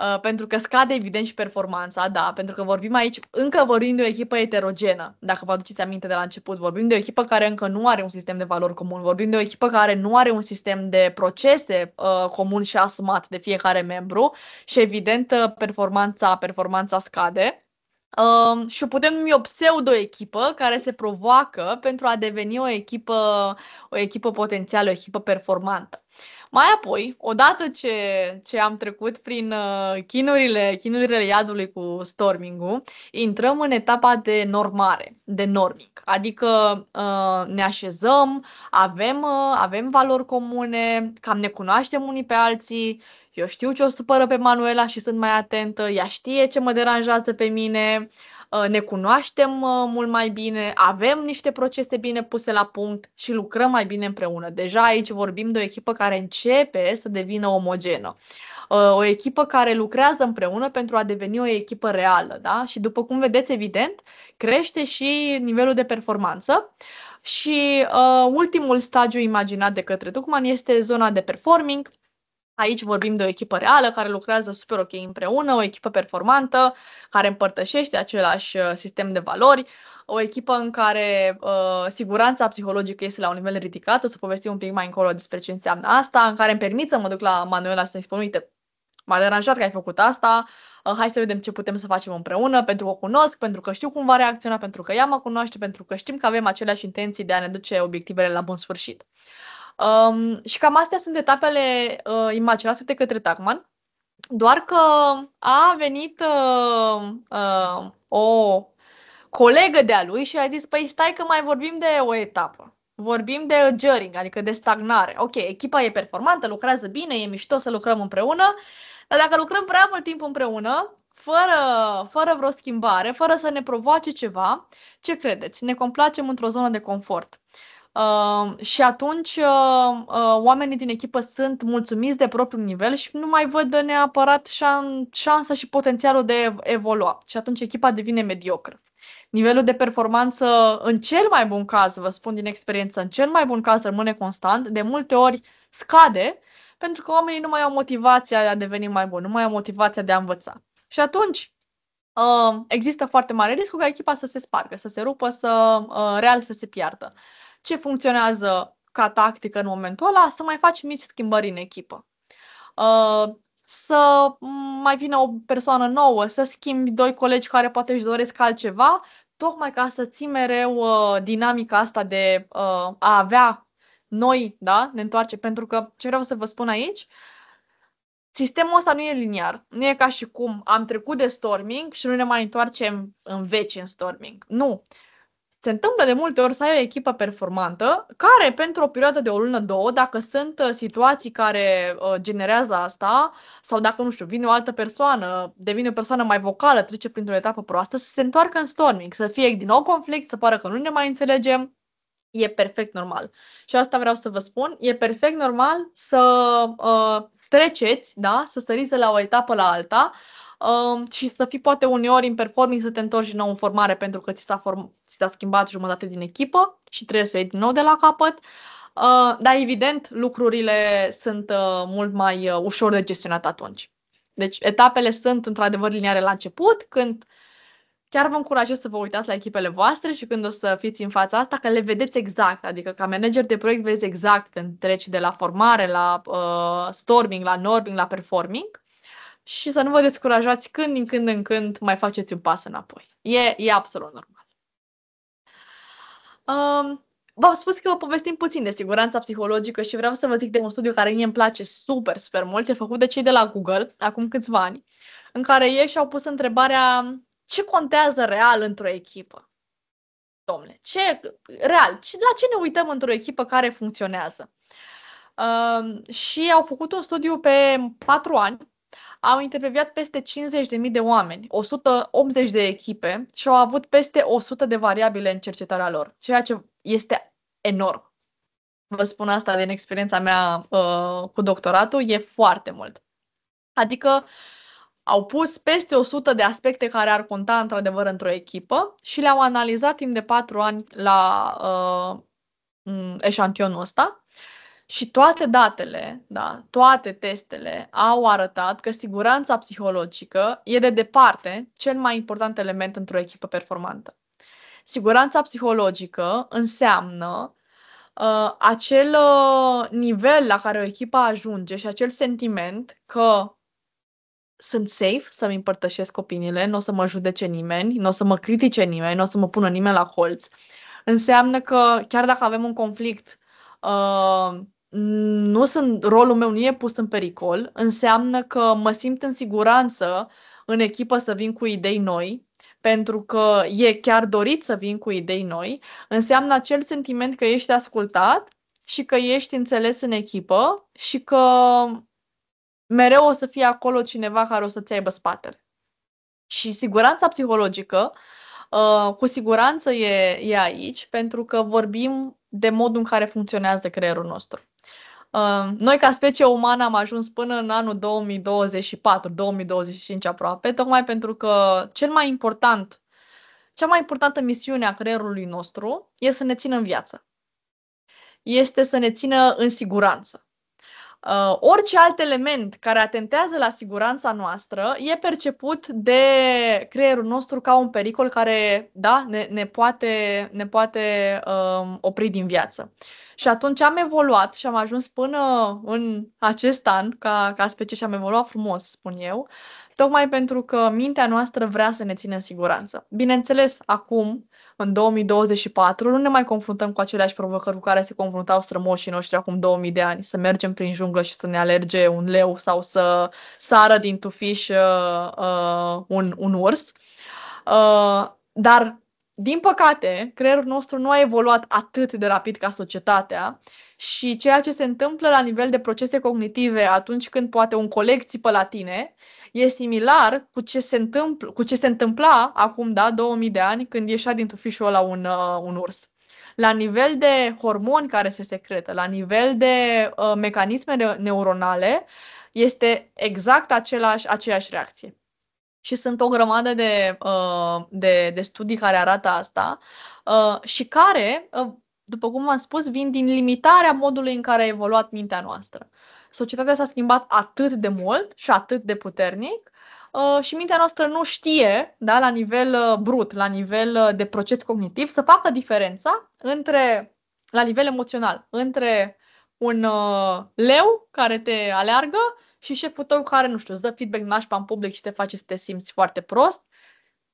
Uh, pentru că scade evident și performanța, da, pentru că vorbim aici, încă vorbim de o echipă eterogenă, dacă vă aduceți aminte de la început, vorbim de o echipă care încă nu are un sistem de valori comun, vorbim de o echipă care nu are un sistem de procese uh, comun și asumat de fiecare membru și evident uh, performanța, performanța scade. Uh, și putem numi o pseudo-echipă care se provoacă pentru a deveni o echipă, o echipă potențială, o echipă performantă. Uh, mai apoi, odată ce, ce am trecut prin uh, chinurile, chinurile iadului cu storming intrăm în etapa de normare, de norming. Adică uh, ne așezăm, avem, uh, avem valori comune, cam ne cunoaștem unii pe alții, eu știu ce o supără pe Manuela și sunt mai atentă, ea știe ce mă deranjează pe mine, Uh, ne cunoaștem uh, mult mai bine, avem niște procese bine puse la punct și lucrăm mai bine împreună. Deja aici vorbim de o echipă care începe să devină omogenă. Uh, o echipă care lucrează împreună pentru a deveni o echipă reală, da? Și după cum vedeți, evident, crește și nivelul de performanță. Și uh, ultimul stagiu imaginat de către Tucman este zona de performing, Aici vorbim de o echipă reală care lucrează super ok împreună, o echipă performantă care împărtășește același uh, sistem de valori, o echipă în care uh, siguranța psihologică este la un nivel ridicat. O să povestim un pic mai încolo despre ce înseamnă asta, în care îmi permit să mă duc la Manuela să-i spun, uite, m-a deranjat că ai făcut asta, uh, hai să vedem ce putem să facem împreună, pentru că o cunosc, pentru că știu cum va reacționa, pentru că ea mă cunoaște, pentru că știm că avem aceleași intenții de a ne duce obiectivele la bun sfârșit. Uh, Um, și cam astea sunt etapele uh, imaginate de către Tagman. Doar că a venit uh, uh, o colegă de-a lui și a zis, păi stai că mai vorbim de o etapă. Vorbim de jering, adică de stagnare. Ok, echipa e performantă, lucrează bine, e mișto să lucrăm împreună, dar dacă lucrăm prea mult timp împreună, fără, fără vreo schimbare, fără să ne provoace ceva, ce credeți? Ne complacem într-o zonă de confort. Uh, și atunci uh, uh, oamenii din echipă sunt mulțumiți de propriul nivel și nu mai văd neapărat șan- șansa și potențialul de evolua. Și atunci echipa devine mediocră. Nivelul de performanță, în cel mai bun caz, vă spun din experiență, în cel mai bun caz rămâne constant, de multe ori scade, pentru că oamenii nu mai au motivația de a deveni mai buni, nu mai au motivația de a învăța. Și atunci există foarte mare riscul ca echipa să se spargă, să se rupă, să real să se piardă ce funcționează ca tactică în momentul ăla, să mai faci mici schimbări în echipă. Uh, să mai vină o persoană nouă, să schimbi doi colegi care poate își doresc altceva, tocmai ca să ții mereu uh, dinamica asta de uh, a avea noi, da, ne întoarce, pentru că ce vreau să vă spun aici, sistemul ăsta nu e liniar. Nu e ca și cum am trecut de storming și nu ne mai întoarcem în veci în storming. Nu. Se întâmplă de multe ori să ai o echipă performantă care, pentru o perioadă de o lună, două, dacă sunt uh, situații care uh, generează asta, sau dacă, nu știu, vine o altă persoană, devine o persoană mai vocală, trece printr-o etapă proastă, să se întoarcă în storming, să fie din nou conflict, să pară că nu ne mai înțelegem, e perfect normal. Și asta vreau să vă spun, e perfect normal să uh, treceți, da, să săriți de la o etapă la alta, um, și să fii poate uneori în performing să te întorci din nou în formare pentru că ți s-a, form- ți s-a schimbat jumătate din echipă și trebuie să iei din nou de la capăt. Uh, dar evident, lucrurile sunt uh, mult mai uh, ușor de gestionat atunci. Deci etapele sunt într-adevăr liniare la început, când chiar vă încurajez să vă uitați la echipele voastre și când o să fiți în fața asta, că le vedeți exact, adică ca manager de proiect vezi exact când treci de la formare, la uh, storming, la norming, la performing și să nu vă descurajați când din când în când mai faceți un pas înapoi. E, e absolut normal. Um, v-am spus că povestim puțin de siguranța psihologică și vreau să vă zic de un studiu care mie îmi place super, super mult. E făcut de cei de la Google, acum câțiva ani, în care ei și-au pus întrebarea ce contează real într-o echipă? Domnule, ce, real, ce, la ce ne uităm într-o echipă care funcționează? Uh, și au făcut un studiu pe patru ani au intervievat peste 50.000 de oameni, 180 de echipe și au avut peste 100 de variabile în cercetarea lor, ceea ce este enorm. Vă spun asta din experiența mea uh, cu doctoratul, e foarte mult. Adică au pus peste 100 de aspecte care ar conta într-adevăr într-o echipă și le-au analizat timp de 4 ani la uh, eșantionul ăsta și toate datele, da, toate testele au arătat că siguranța psihologică e de departe cel mai important element într-o echipă performantă. Siguranța psihologică înseamnă uh, acel uh, nivel la care o echipă ajunge și acel sentiment că sunt safe să-mi împărtășesc opiniile, nu o să mă judece nimeni, nu o să mă critique nimeni, nu o să mă pună nimeni la colț. Înseamnă că chiar dacă avem un conflict, uh, nu sunt, rolul meu nu e pus în pericol, înseamnă că mă simt în siguranță în echipă să vin cu idei noi, pentru că e chiar dorit să vin cu idei noi, înseamnă acel sentiment că ești ascultat și că ești înțeles în echipă și că mereu o să fie acolo cineva care o să-ți aibă spatele. Și siguranța psihologică, uh, cu siguranță e, e aici, pentru că vorbim de modul în care funcționează creierul nostru. Noi, ca specie umană, am ajuns până în anul 2024-2025 aproape, tocmai pentru că cel mai important, cea mai importantă misiune a creierului nostru este să ne țină în viață. Este să ne țină în siguranță. Uh, orice alt element care atentează la siguranța noastră e perceput de creierul nostru ca un pericol care da, ne, ne poate, ne poate uh, opri din viață. Și atunci am evoluat și am ajuns până în acest an, ca, ca specie și am evoluat frumos, spun eu, tocmai pentru că mintea noastră vrea să ne țină în siguranță. Bineînțeles, acum, în 2024, nu ne mai confruntăm cu aceleași provocări cu care se confruntau strămoșii noștri acum 2000 de ani, să mergem prin junglă și să ne alerge un leu sau să sară din tufiș uh, uh, un, un urs. Uh, dar din păcate, creierul nostru nu a evoluat atât de rapid ca societatea și ceea ce se întâmplă la nivel de procese cognitive atunci când poate un coleg țipă la tine e similar cu ce se, întâmpl- cu ce se întâmpla acum, da, 2000 de ani, când ieșea din tufișul ăla un, uh, un urs. La nivel de hormoni care se secretă, la nivel de uh, mecanisme neuronale, este exact același, aceeași reacție și sunt o grămadă de, uh, de, de studii care arată asta uh, și care, uh, după cum am spus, vin din limitarea modului în care a evoluat mintea noastră. Societatea s-a schimbat atât de mult și atât de puternic și mintea noastră nu știe, da, la nivel brut, la nivel de proces cognitiv, să facă diferența între, la nivel emoțional, între un leu care te aleargă și șeful tău care, nu știu, îți dă feedback nașpa în public și te face să te simți foarte prost,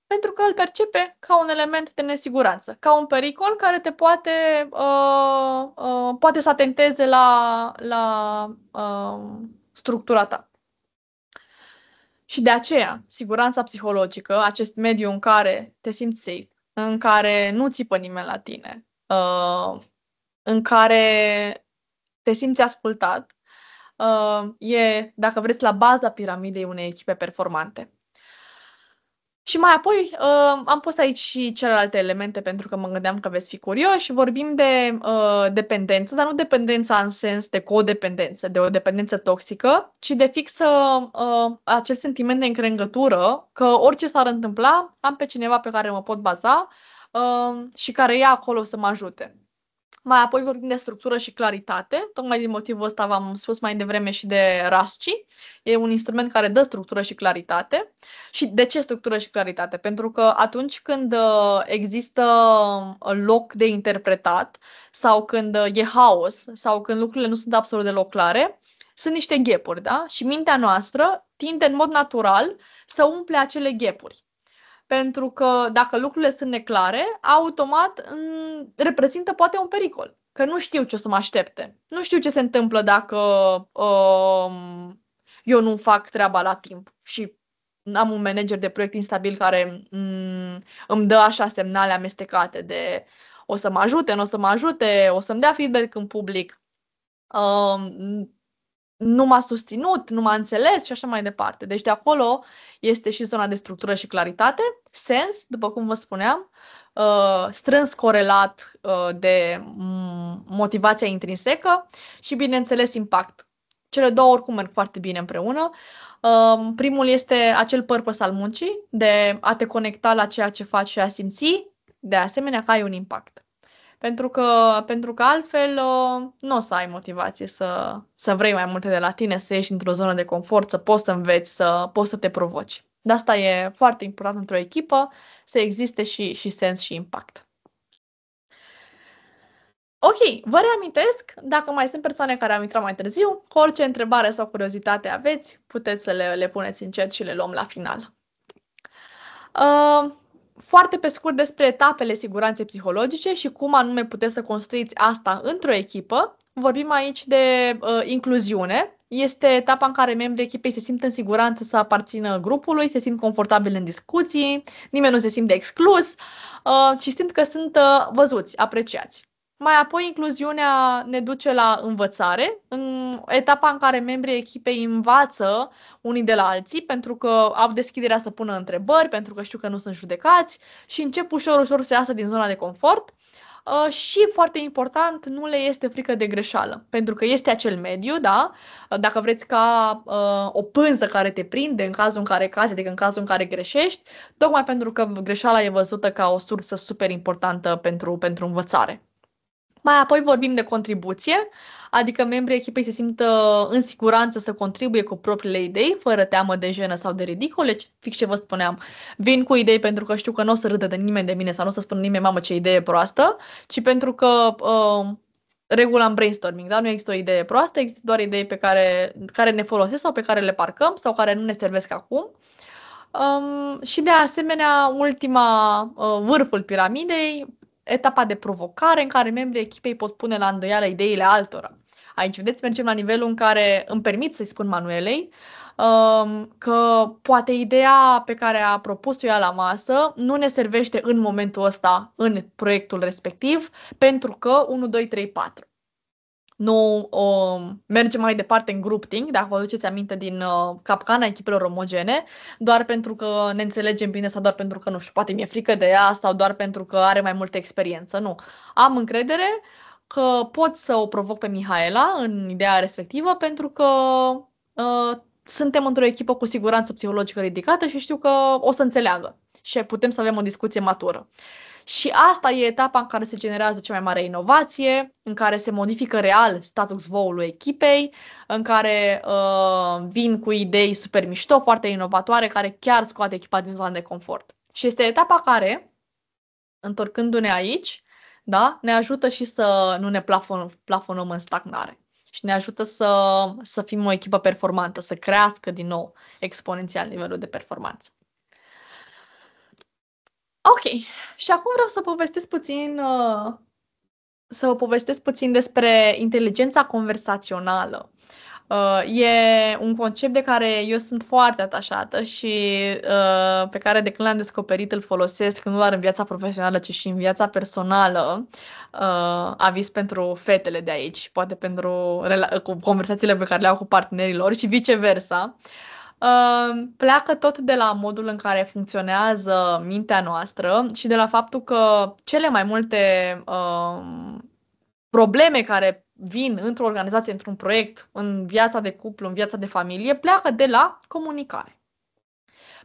pentru că îl percepe ca un element de nesiguranță, ca un pericol care te poate, uh, uh, poate să atenteze la, la uh, structura ta. Și de aceea, siguranța psihologică, acest mediu în care te simți safe, în care nu țipă nimeni la tine, uh, în care te simți ascultat, uh, e, dacă vreți, la baza piramidei unei echipe performante. Și mai apoi uh, am pus aici și celelalte elemente pentru că mă gândeam că veți fi curioși. Vorbim de uh, dependență, dar nu dependența în sens de codependență, de o dependență toxică, ci de fix uh, uh, acest sentiment de încrengătură că orice s-ar întâmpla, am pe cineva pe care mă pot baza uh, și care e acolo să mă ajute. Mai apoi vorbim de structură și claritate. Tocmai din motivul ăsta v-am spus mai devreme și de RASCI. E un instrument care dă structură și claritate. Și de ce structură și claritate? Pentru că atunci când uh, există uh, loc de interpretat sau când uh, e haos sau când lucrurile nu sunt absolut deloc clare, sunt niște ghepuri, da? Și mintea noastră tinde în mod natural să umple acele ghepuri pentru că dacă lucrurile sunt neclare, automat m- mm, reprezintă poate un pericol. Că nu știu ce o să mă aștepte. Nu știu ce se întâmplă dacă um, eu nu fac treaba la timp și am un manager de proiect instabil care m- mm, îmi dă așa semnale amestecate de o să mă ajute, nu o să mă ajute, o să-mi dea feedback în public. Um, nu m-a susținut, nu m-a înțeles și așa mai departe. Deci de acolo este și zona de structură și claritate, sens, după cum vă spuneam, uh, strâns corelat uh, de mm, motivația intrinsecă și, bineînțeles, impact. Cele două oricum merg foarte bine împreună. Um, primul este acel purpose al muncii, de a te conecta la ceea ce faci și a simți, de asemenea, că ai un impact. Pentru că, pentru că altfel nu o să ai motivație să, să vrei mai multe de la tine, să ieși într-o zonă de confort, să poți să înveți, să poți să te provoci. De asta e foarte important într-o echipă să existe și, și sens și impact. Ok, vă reamintesc, dacă mai sunt persoane care am intrat mai târziu, cu orice întrebare sau curiozitate aveți, puteți să le, le puneți în chat și le luăm la final. Uh, foarte pe scurt despre etapele siguranței psihologice și cum anume puteți să construiți asta într-o echipă. Vorbim aici de uh, incluziune. Este etapa în care membrii echipei se simt în siguranță să aparțină grupului, se simt confortabil în discuții, nimeni nu se simte exclus uh, și simt că sunt uh, văzuți, apreciați. Mai apoi, incluziunea ne duce la învățare, în etapa în care membrii echipei învață unii de la alții, pentru că au deschiderea să pună întrebări, pentru că știu că nu sunt judecați și încep ușor, ușor să iasă din zona de confort. Uh, și foarte important, nu le este frică de greșeală, pentru că este acel mediu, da? Uh, dacă vreți ca uh, o pânză care te prinde în cazul în care cazi, adică în cazul în care greșești, tocmai pentru că greșeala e văzută ca o sursă super importantă pentru, pentru învățare. Mai apoi vorbim de contribuție, adică membrii echipei se simtă uh, în siguranță să contribuie cu propriile idei, fără teamă de jenă sau de ridicole, fix ce vă spuneam. Vin cu idei pentru că știu că nu o să râdă de nimeni de mine sau nu o să spună nimeni, mamă, ce idee proastă, ci pentru că uh, regula în brainstorming, da? Nu există o idee proastă, există doar idei pe care, care ne folosesc sau pe care le parcăm sau care nu ne servesc acum. Um, și de asemenea, ultima, uh, vârful piramidei, etapa de provocare în care membrii echipei pot pune la îndoială ideile altora. Aici, vedeți, mergem la nivelul în care îmi permit să-i spun Manuelei um, că poate ideea pe care a propus-o ea la masă nu ne servește în momentul ăsta, în proiectul respectiv, pentru că 1, 2, 3, 4 nu uh, merge mai departe în grouping, dacă vă aduceți aminte din uh, capcana echipelor omogene, doar pentru că ne înțelegem bine sau doar pentru că, nu știu, poate mi-e frică de ea sau doar pentru că are mai multă experiență. Nu. Am încredere că pot să o provoc pe Mihaela în ideea respectivă pentru că uh, suntem într-o echipă cu siguranță psihologică ridicată și știu că o să înțeleagă și putem să avem o discuție matură. Uh, și asta e etapa în care se generează cea mai mare inovație, în care se modifică real status quo-ul echipei, în care uh, vin cu idei super mișto, foarte inovatoare, care chiar scoate echipa din zona de confort. Și este etapa care, întorcându-ne aici, da, ne ajută și să nu ne plafon, plafonăm în stagnare și ne ajută să, să fim o echipă performantă, să crească din nou exponențial nivelul de performanță. Ok, și acum vreau să povestesc puțin uh, să povestesc puțin despre inteligența conversațională. Uh, e un concept de care eu sunt foarte atașată și uh, pe care de când l-am descoperit îl folosesc nu doar în viața profesională, ci și în viața personală. Uh, avis pentru fetele de aici, poate pentru rela- conversațiile pe care le au cu partenerii lor și viceversa. Uh, Ehm, pleacă tot de la modul în care funcționează mintea noastră și de la faptul că cele mai multe ehm, probleme care vin într-o organizație, într-un proiect, în viața de cuplu, în viața de familie, pleacă de la comunicare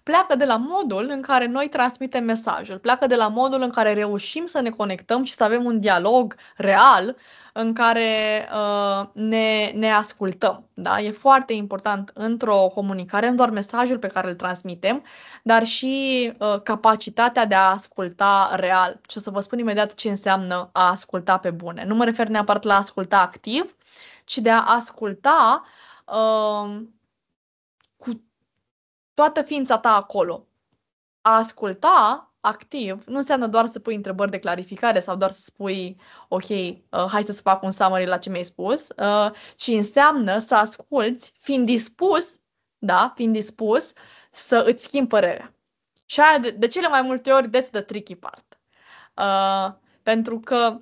pleacă de la modul în care noi transmitem mesajul, pleacă de la modul în care reușim să ne conectăm și să avem un dialog real în care uh, ne, ne ascultăm. Da? E foarte important într-o comunicare, nu doar mesajul pe care îl transmitem, dar și uh, capacitatea de a asculta real. Și o să vă spun imediat ce înseamnă a asculta pe bune. Nu mă refer neapărat la asculta activ, ci de a asculta uh, toată ființa ta acolo. A asculta activ nu înseamnă doar să pui întrebări de clarificare sau doar să spui, ok, uh, hai să-ți fac un summary la ce mi-ai spus, uh, ci înseamnă să asculți, fiind dispus, da, fiind dispus să îți schimbi părerea. Și aia de, de cele mai multe ori that's the tricky part. Uh, pentru că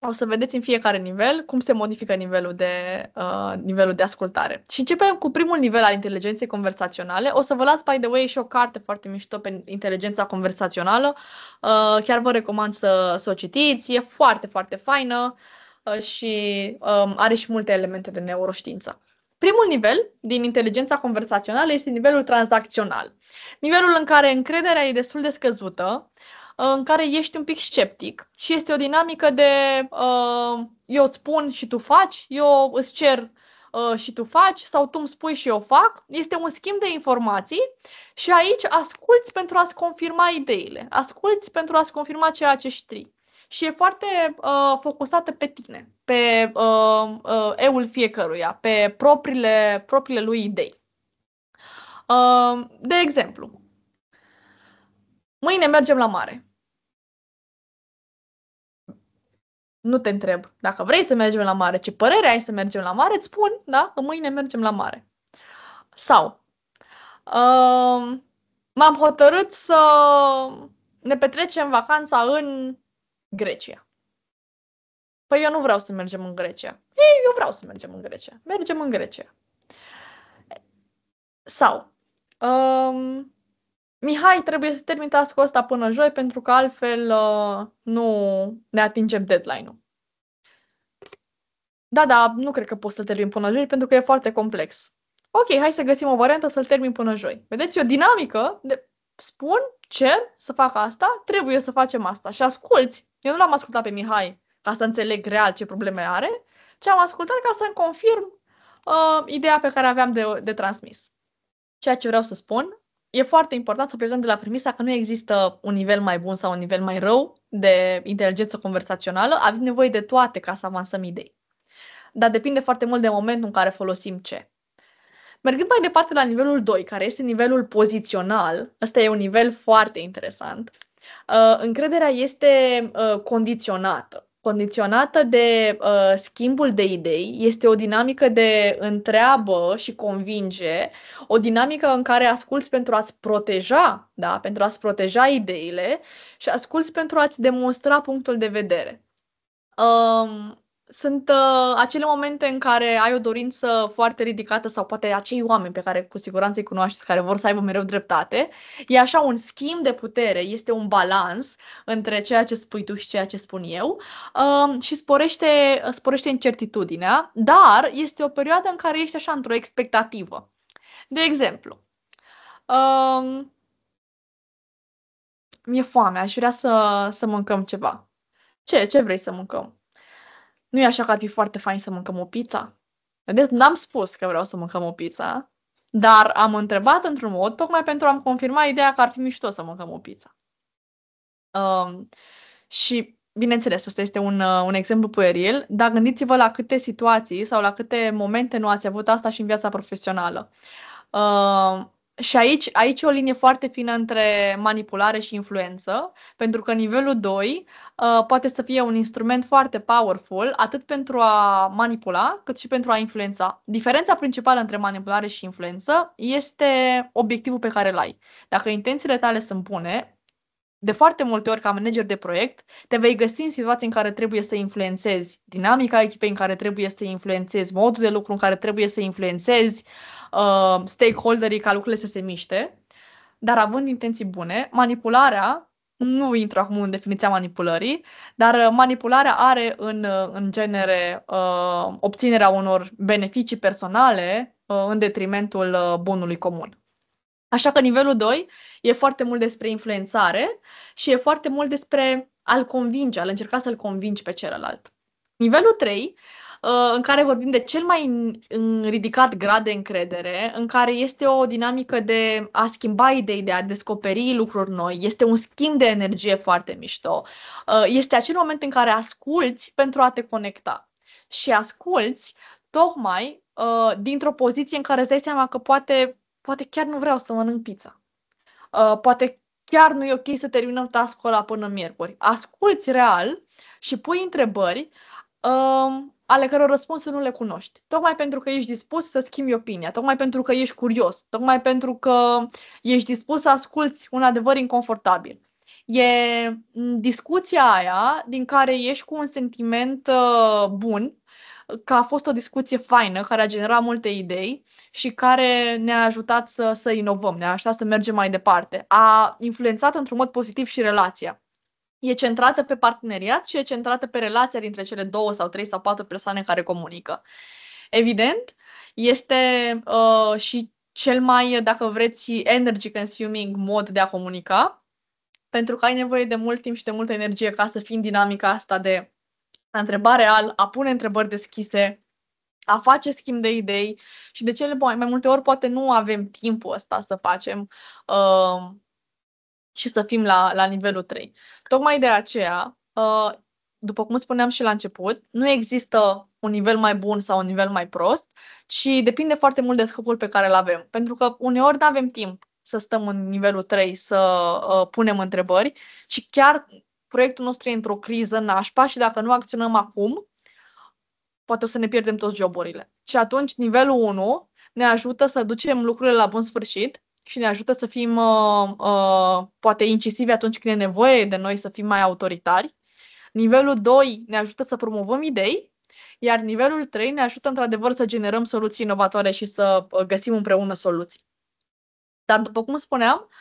o să vedeți în fiecare nivel cum se modifică nivelul de, uh, nivelul de ascultare. Și începem cu primul nivel al inteligenței conversaționale. O să vă las, by the way, și o carte foarte mișto pe inteligența conversațională. Uh, chiar vă recomand să, să o citiți. E foarte, foarte faină uh, și um, are și multe elemente de neuroștiință. Primul nivel din inteligența conversațională este nivelul tranzacțional. Nivelul în care încrederea e destul de scăzută, în care ești un pic sceptic și este o dinamică de uh, eu îți spun și tu faci, eu îți cer uh, și tu faci sau tu îmi spui și eu fac. Este un schimb de informații și aici asculți pentru a-ți confirma ideile, asculți pentru a-ți confirma ceea ce știi. Și e foarte uh, focusată pe tine, pe uh, uh, eul fiecăruia, pe propriile, propriile lui idei. Uh, de exemplu, mâine mergem la mare. nu te întreb dacă vrei să mergem la mare, ce părere ai să mergem la mare, îți spun, da, că mâine mergem la mare. Sau, uh, m-am hotărât să ne petrecem vacanța în Grecia. Păi eu nu vreau să mergem în Grecia. Ei, eu vreau să mergem în Grecia. Mergem în Grecia. Sau, um, Mihai, trebuie să termin task ăsta până joi, pentru că altfel uh, nu ne atingem deadline-ul. Da, da, nu cred că pot să-l termin până joi, pentru că e foarte complex. Ok, hai să găsim o variantă să-l termin până joi. Vedeți, e o dinamică de spun, cer să fac asta, trebuie să facem asta. Și asculți, eu nu l-am ascultat pe Mihai ca să înțeleg real ce probleme are, ci am ascultat ca să-mi confirm uh, ideea pe care aveam de, de transmis. Ceea ce vreau să spun e foarte important să plecăm de la premisa că nu există un nivel mai bun sau un nivel mai rău de inteligență conversațională. Avem nevoie de toate ca să avansăm idei. Dar depinde foarte mult de momentul în care folosim ce. Mergând mai departe la nivelul 2, care este nivelul pozițional, ăsta e un nivel foarte interesant, uh, încrederea este uh, condiționată condiționată de uh, schimbul de idei, este o dinamică de întreabă și convinge, o dinamică în care asculți pentru a-ți proteja, da, pentru a-ți proteja ideile și asculți pentru a-ți demonstra punctul de vedere. Um, sunt uh, acele momente în care ai o dorință foarte ridicată sau poate acei oameni pe care cu siguranță îi cunoașteți, care vor să aibă mereu dreptate. E așa un schimb de putere, este un balans între ceea ce spui tu și ceea ce spun eu uh, și sporește, sporește incertitudinea, dar este o perioadă în care ești așa într-o expectativă. De exemplu, uh, mi-e foame, aș vrea să, să mâncăm ceva. Ce? Ce vrei să mâncăm? nu e așa că ar fi foarte fain să mâncăm o pizza? Vedeți, n-am spus că vreau să mâncăm o pizza, dar am întrebat într-un mod tocmai pentru a-mi confirma ideea că ar fi mișto să mâncăm o pizza. Um, și, bineînțeles, asta este un, uh, un exemplu pueril, dar gândiți-vă la câte situații sau la câte momente nu ați avut asta și în viața profesională. Uh, și aici, aici e o linie foarte fină între manipulare și influență, pentru că nivelul 2 uh, poate să fie un instrument foarte powerful, atât pentru a manipula, cât și pentru a influența. Diferența principală între manipulare și influență este obiectivul pe care îl ai. Dacă intențiile tale sunt bune, de foarte multe ori, ca manager de proiect, te vei găsi în situații în care trebuie să influențezi dinamica echipei, în care trebuie să influențezi modul de lucru, în care trebuie să influențezi uh, stakeholderii ca lucrurile să se miște. Dar având intenții bune, manipularea, nu intru acum în definiția manipulării, dar uh, manipularea are în, uh, în genere uh, obținerea unor beneficii personale uh, în detrimentul uh, bunului comun. Așa că nivelul 2 e foarte mult despre influențare și e foarte mult despre al convinge, al încerca să-l convingi pe celălalt. Nivelul 3, uh, în care vorbim de cel mai ridicat grad de încredere, în care este o dinamică de a schimba idei, de a descoperi lucruri noi, este un schimb de energie foarte mișto, uh, este acel moment în care asculți pentru a te conecta. Și asculți tocmai uh, dintr-o poziție în care îți dai seama că poate poate chiar nu vreau să mănânc pizza. Uh, poate chiar nu e ok să terminăm task-ul ăla până miercuri. Asculți real și pui întrebări uh, ale căror răspunsuri nu le cunoști. Tocmai pentru că ești dispus să schimbi opinia, tocmai pentru că ești curios, tocmai pentru că ești dispus să asculți un adevăr inconfortabil. E discuția aia din care ești cu un sentiment uh, bun, că a fost o discuție faină, care a generat multe idei și care ne-a ajutat să, să inovăm, ne-a ajutat să mergem mai departe. A influențat într-un mod pozitiv și relația. E centrată pe parteneriat și e centrată pe relația dintre cele două sau trei sau patru persoane care comunică. Evident, este uh, și cel mai, dacă vreți, energy consuming mod de a comunica, pentru că ai nevoie de mult timp și de multă energie ca să fii în dinamica asta de la întrebare al a pune întrebări deschise, a face schimb de idei și de cele mai multe ori poate nu avem timpul ăsta să facem uh, și să fim la, la nivelul 3. Tocmai de aceea, uh, după cum spuneam și la început, nu există un nivel mai bun sau un nivel mai prost, ci depinde foarte mult de scopul pe care îl avem. Pentru că uneori nu avem timp să stăm în nivelul 3 să uh, punem întrebări, ci chiar proiectul nostru e într-o criză nașpa și dacă nu acționăm acum, poate o să ne pierdem toți joburile. Și atunci, nivelul 1 ne ajută să ducem lucrurile la bun sfârșit și ne ajută să fim uh, uh, poate incisivi atunci când e nevoie de noi să fim mai autoritari. Nivelul 2 ne ajută să promovăm idei, iar nivelul 3 ne ajută într-adevăr să generăm soluții inovatoare și să uh, găsim împreună soluții. Dar, după cum spuneam, uh,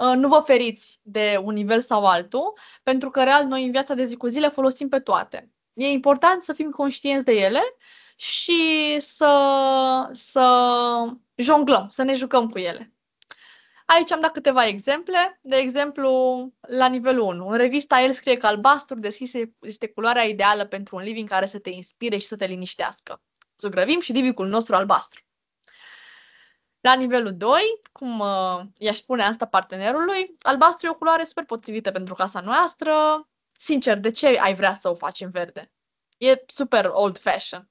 Uh, nu vă feriți de un nivel sau altul, pentru că real noi în viața de zi cu zi le folosim pe toate. E important să fim conștienți de ele și să, să jonglăm, să ne jucăm cu ele. Aici am dat câteva exemple. De exemplu, la nivelul 1. În revista el scrie că albastru deschis este culoarea ideală pentru un living care să te inspire și să te liniștească. Zugrăvim și divicul nostru albastru. La nivelul 2, cum uh, i-aș spune asta partenerului, albastru e o culoare super potrivită pentru casa noastră. Sincer, de ce ai vrea să o facem verde? E super old fashion.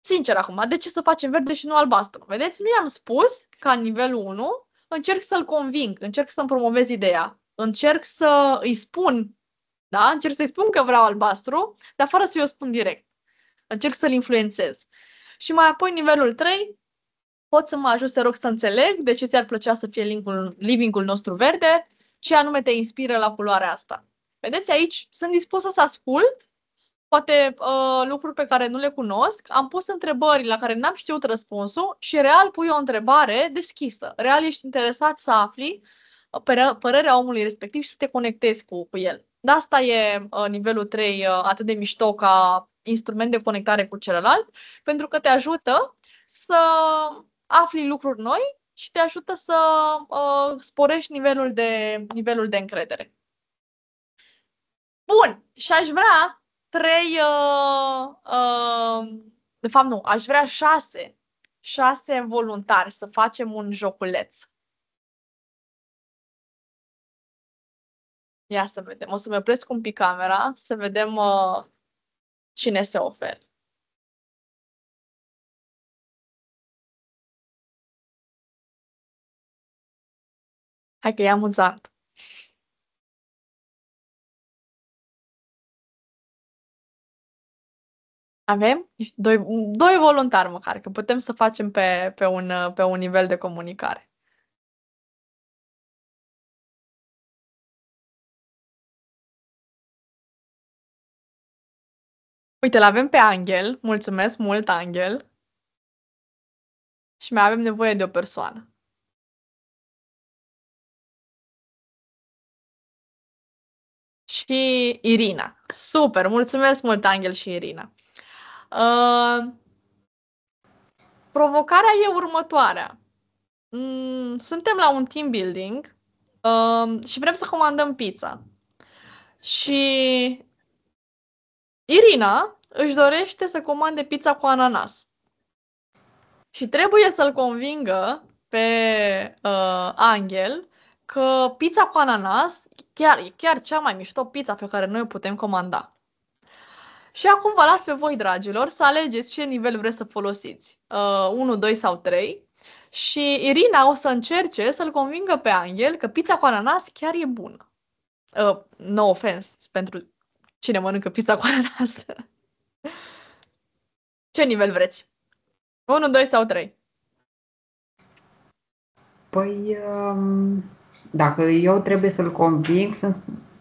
Sincer acum, de ce să facem verde și nu albastru? Vedeți, nu i-am spus că la nivelul 1 încerc să-l conving, încerc să-mi promovez ideea, încerc să îi spun, da? Încerc să-i spun că vreau albastru, dar fără să-i o spun direct. Încerc să-l influențez. Și mai apoi nivelul 3, poți să mă ajut, te rog, să înțeleg de ce ți-ar plăcea să fie living-ul, nostru verde, ce anume te inspiră la culoarea asta. Vedeți, aici sunt dispusă să ascult, poate uh, lucruri pe care nu le cunosc, am pus întrebări la care n-am știut răspunsul și real pui o întrebare deschisă. Real ești interesat să afli uh, părerea omului respectiv și să te conectezi cu, cu el. De asta e uh, nivelul 3 uh, atât de mișto ca instrument de conectare cu celălalt, pentru că te ajută să afli lucruri noi și te ajută să uh, sporești nivelul de, nivelul de încredere. Bun, și aș vrea trei, uh, uh, de fapt nu, aș vrea șase, șase voluntari să facem un joculeț. Ia să vedem, o să-mi opresc un pic camera, să vedem uh, cine se oferă. Hai că e amuzant. Avem doi, doi voluntari măcar, că putem să facem pe, pe, un, pe un nivel de comunicare. Uite, l-avem pe Angel. Mulțumesc mult, Angel. Și mai avem nevoie de o persoană. și Irina. Super! Mulțumesc mult, Angel și Irina! Uh, provocarea e următoarea. Mm, suntem la un team building uh, și vrem să comandăm pizza. Și Irina își dorește să comande pizza cu ananas. Și trebuie să-l convingă pe uh, Angel că pizza cu ananas chiar, e chiar cea mai mișto pizza pe care noi o putem comanda. Și acum vă las pe voi, dragilor, să alegeți ce nivel vreți să folosiți, uh, 1, 2 sau 3. Și Irina o să încerce să-l convingă pe Angel că pizza cu ananas chiar e bună. Uh, no offense pentru cine mănâncă pizza cu ananas. ce nivel vreți? 1, 2 sau 3? Păi, um, dacă eu trebuie să-l conving să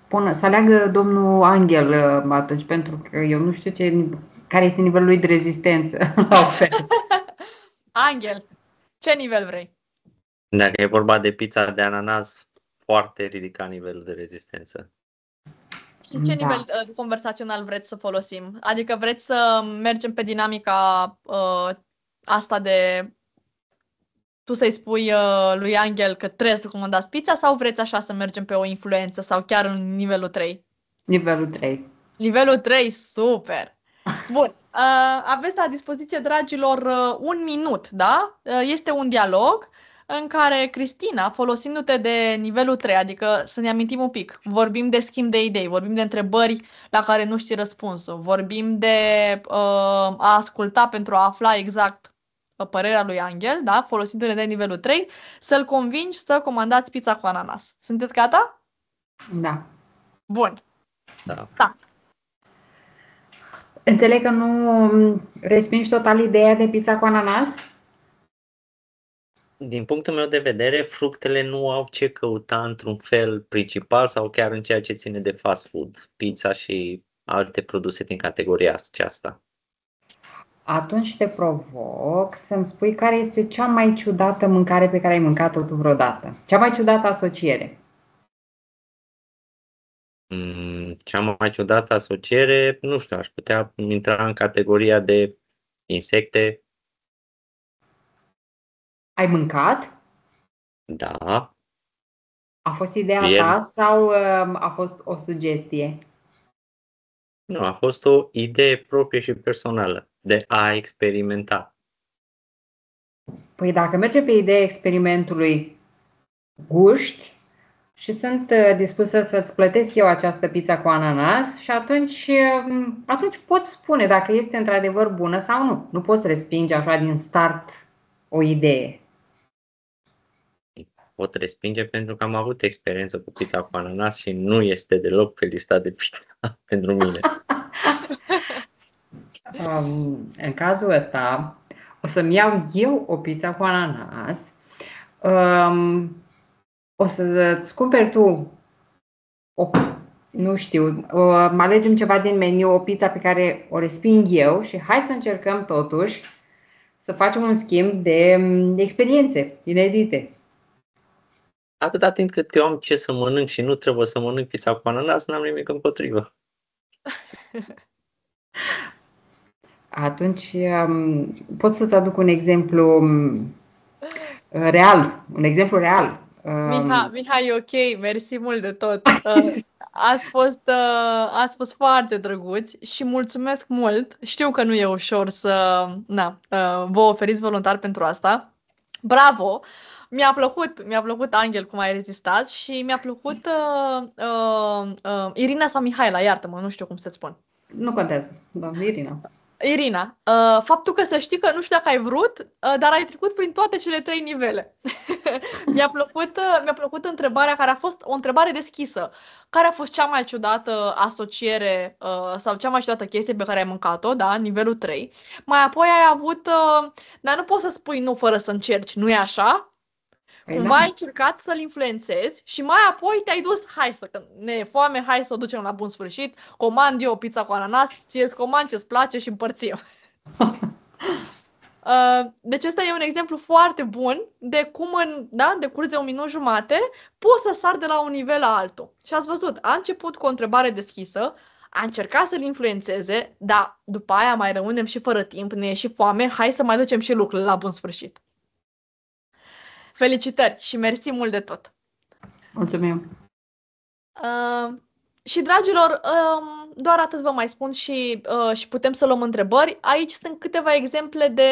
spună, să aleagă domnul Angel uh, atunci, pentru că eu nu știu ce, care este nivelul lui de rezistență la Angel, ce nivel vrei? Dacă e vorba de pizza de ananas, foarte ridicat nivelul de rezistență. Și ce da. nivel uh, conversațional vreți să folosim? Adică vreți să mergem pe dinamica uh, asta de tu să-i spui uh, lui Angel că trebuie să comandați pizza sau vreți așa să mergem pe o influență sau chiar în nivelul 3? Nivelul 3. Nivelul 3, super! Bun, uh, aveți la dispoziție, dragilor, uh, un minut, da? Uh, este un dialog în care Cristina, folosindu-te de nivelul 3, adică să ne amintim un pic, vorbim de schimb de idei, vorbim de întrebări la care nu știi răspunsul, vorbim de uh, a asculta pentru a afla exact părerea lui Angel, da? folosindu-ne de nivelul 3, să-l convingi să comandați pizza cu ananas. Sunteți gata? Da. Bun. Da. da. Înțeleg că nu respingi total ideea de pizza cu ananas? Din punctul meu de vedere, fructele nu au ce căuta într-un fel principal sau chiar în ceea ce ține de fast food, pizza și alte produse din categoria aceasta atunci te provoc să-mi spui care este cea mai ciudată mâncare pe care ai mâncat-o tu vreodată. Cea mai ciudată asociere. Mm, cea mai ciudată asociere, nu știu, aș putea intra în categoria de insecte. Ai mâncat? Da. A fost ideea Pier... ta sau um, a fost o sugestie? Nu, a fost o idee proprie și personală de a experimenta. Păi dacă merge pe ideea experimentului, guști și sunt uh, dispusă să-ți plătesc eu această pizza cu ananas și atunci, um, atunci poți spune dacă este într-adevăr bună sau nu. Nu poți respinge așa din start o idee. Pot respinge pentru că am avut experiență cu pizza cu ananas și nu este deloc pe lista de pizza pentru mine. um, în cazul ăsta, o să-mi iau eu o pizza cu ananas, um, o să-ți cumperi tu o, nu știu, uh, mă alegem ceva din meniu, o pizza pe care o resping eu și hai să încercăm totuși să facem un schimb de experiențe inedite. Atâta timp cât eu am ce să mănânc și nu trebuie să mănânc pizza cu ananas, n-am nimic împotrivă. Atunci um, pot să-ți aduc un exemplu um, real, un exemplu real. Um, Miha, Miha, e ok, mersi mult de tot. Uh, ați fost, uh, ați fost foarte drăguți și mulțumesc mult. Știu că nu e ușor să na, uh, vă oferiți voluntar pentru asta. Bravo! mi-a plăcut, mi-a plăcut Angel cum ai rezistat și mi-a plăcut uh, uh, uh, Irina sau Mihaela, iartă-mă, nu știu cum să-ți spun. Nu contează, doamne Irina. Irina, uh, faptul că să știi că nu știu dacă ai vrut, uh, dar ai trecut prin toate cele trei nivele. mi-a, plăcut, uh, mi-a plăcut întrebarea care a fost o întrebare deschisă. Care a fost cea mai ciudată asociere uh, sau cea mai ciudată chestie pe care ai mâncat-o, da, nivelul 3. Mai apoi ai avut, uh, dar nu poți să spui nu fără să încerci, nu e așa? Cumva da. ai încercat să-l influențezi și mai apoi te-ai dus, hai să că ne e foame, hai să o ducem la bun sfârșit, comand eu o pizza cu ananas, ție-ți comand ce-ți place și împărțim. Uh, deci ăsta e un exemplu foarte bun de cum în, da, de curs de un minut jumate poți să sar de la un nivel la altul. Și ați văzut, a început cu o întrebare deschisă, a încercat să-l influențeze, dar după aia mai rămânem și fără timp, ne e și foame, hai să mai ducem și lucrurile la bun sfârșit. Felicitări și mersi mult de tot! Mulțumim! Uh, și, dragilor, uh, doar atât vă mai spun și, uh, și putem să luăm întrebări. Aici sunt câteva exemple de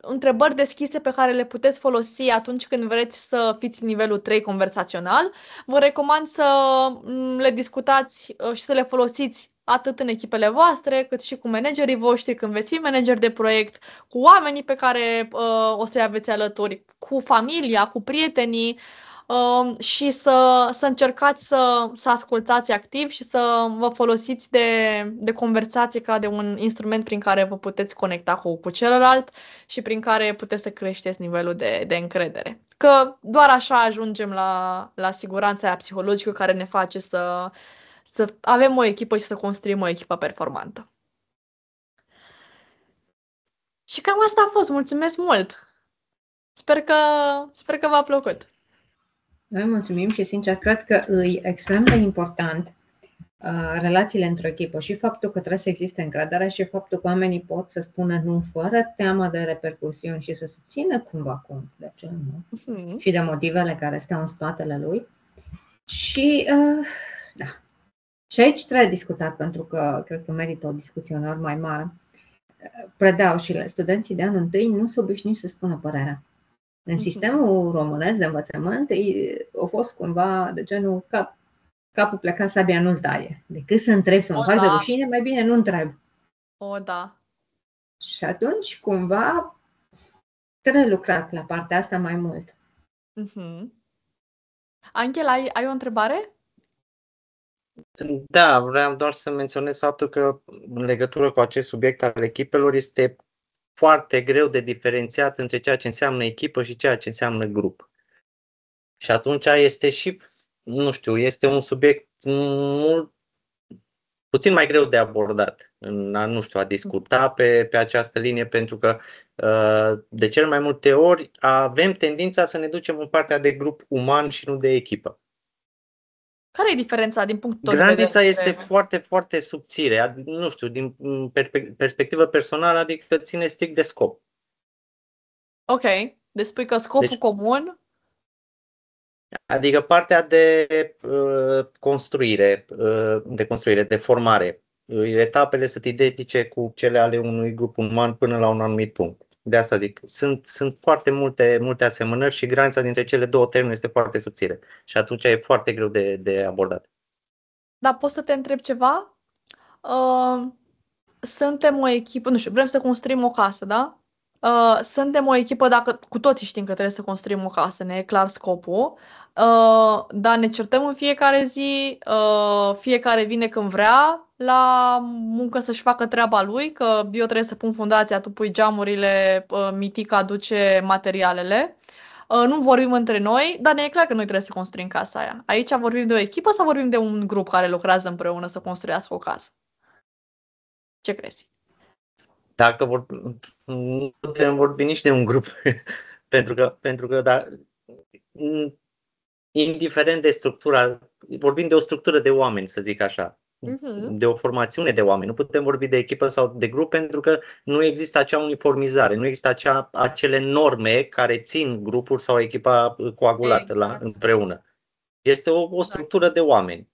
întrebări deschise pe care le puteți folosi atunci când vreți să fiți nivelul 3 conversațional. Vă recomand să mm, le discutați uh, și să le folosiți atât în echipele voastre, cât și cu managerii voștri, când veți fi manager de proiect, cu oamenii pe care uh, o să-i aveți alături, cu familia, cu prietenii uh, și să, să încercați să, să ascultați activ și să vă folosiți de, de conversații ca de un instrument prin care vă puteți conecta cu, cu celălalt și prin care puteți să creșteți nivelul de, de încredere. Că doar așa ajungem la, la siguranța psihologică care ne face să să avem o echipă și să construim o echipă performantă. Și cam asta a fost. Mulțumesc mult! Sper că, sper că v-a plăcut. Noi mulțumim și, sincer, cred că e extrem de important uh, relațiile într-o echipă și faptul că trebuie să existe încredere și faptul că oamenii pot să spună nu fără teamă de repercusiuni și să se țină cumva cont de ce nu uh-huh. și de motivele care stau în spatele lui. Și, uh, da, și aici trebuie discutat, pentru că cred că merită o discuție uneori mai mare. Predau și studenții de anul întâi nu se obișnuiesc să spună părerea. În mhm. sistemul românesc de învățământ au fost cumva de genul cap, capul plecat, sabia nu-l taie. Decât să întreb, să mă o, fac da. de rușine, mai bine nu întreb. O, da. Și atunci, cumva, trebuie lucrat la partea asta mai mult. Uh-huh. Mhm. Anchel, ai, ai o întrebare? Da, vreau doar să menționez faptul că în legătură cu acest subiect al echipelor este foarte greu de diferențiat între ceea ce înseamnă echipă și ceea ce înseamnă grup. Și atunci este și, nu știu, este un subiect mult puțin mai greu de abordat, în a, nu știu, a discuta pe, pe această linie, pentru că ă, de cel mai multe ori avem tendința să ne ducem în partea de grup uman și nu de echipă. Care e diferența din punctul Granița de vedere? Granița este foarte, foarte subțire. Nu știu, din perspectivă personală, adică ține strict de scop. Ok. Deci spui că scopul deci, comun... Adică partea de uh, construire, uh, de construire, de formare. Etapele sunt identice cu cele ale unui grup uman până la un anumit punct. De asta zic, sunt, sunt foarte multe, multe asemănări și granița dintre cele două termeni este foarte subțire și atunci e foarte greu de, de abordat. Dar pot să te întreb ceva? Uh, suntem o echipă, nu știu, vrem să construim o casă, da? Uh, suntem o echipă, dacă cu toții știm că trebuie să construim o casă, ne e clar scopul, uh, dar ne certăm în fiecare zi, uh, fiecare vine când vrea, la muncă să-și facă treaba lui, că eu trebuie să pun fundația, tu pui geamurile, Mitica aduce materialele. Ă, nu vorbim între noi, dar ne e clar că noi trebuie să construim casa aia. Aici vorbim de o echipă sau vorbim de un grup care lucrează împreună să construiască o casă? Ce crezi? Dacă vor... putem vorbi nici de un grup, pentru că, pentru că da, indiferent de structura, vorbim de o structură de oameni, să zic așa de o formațiune de oameni. Nu putem vorbi de echipă sau de grup pentru că nu există acea uniformizare, nu există acea, acele norme care țin grupul sau echipa coagulată exact. la, împreună. Este o, o structură de oameni.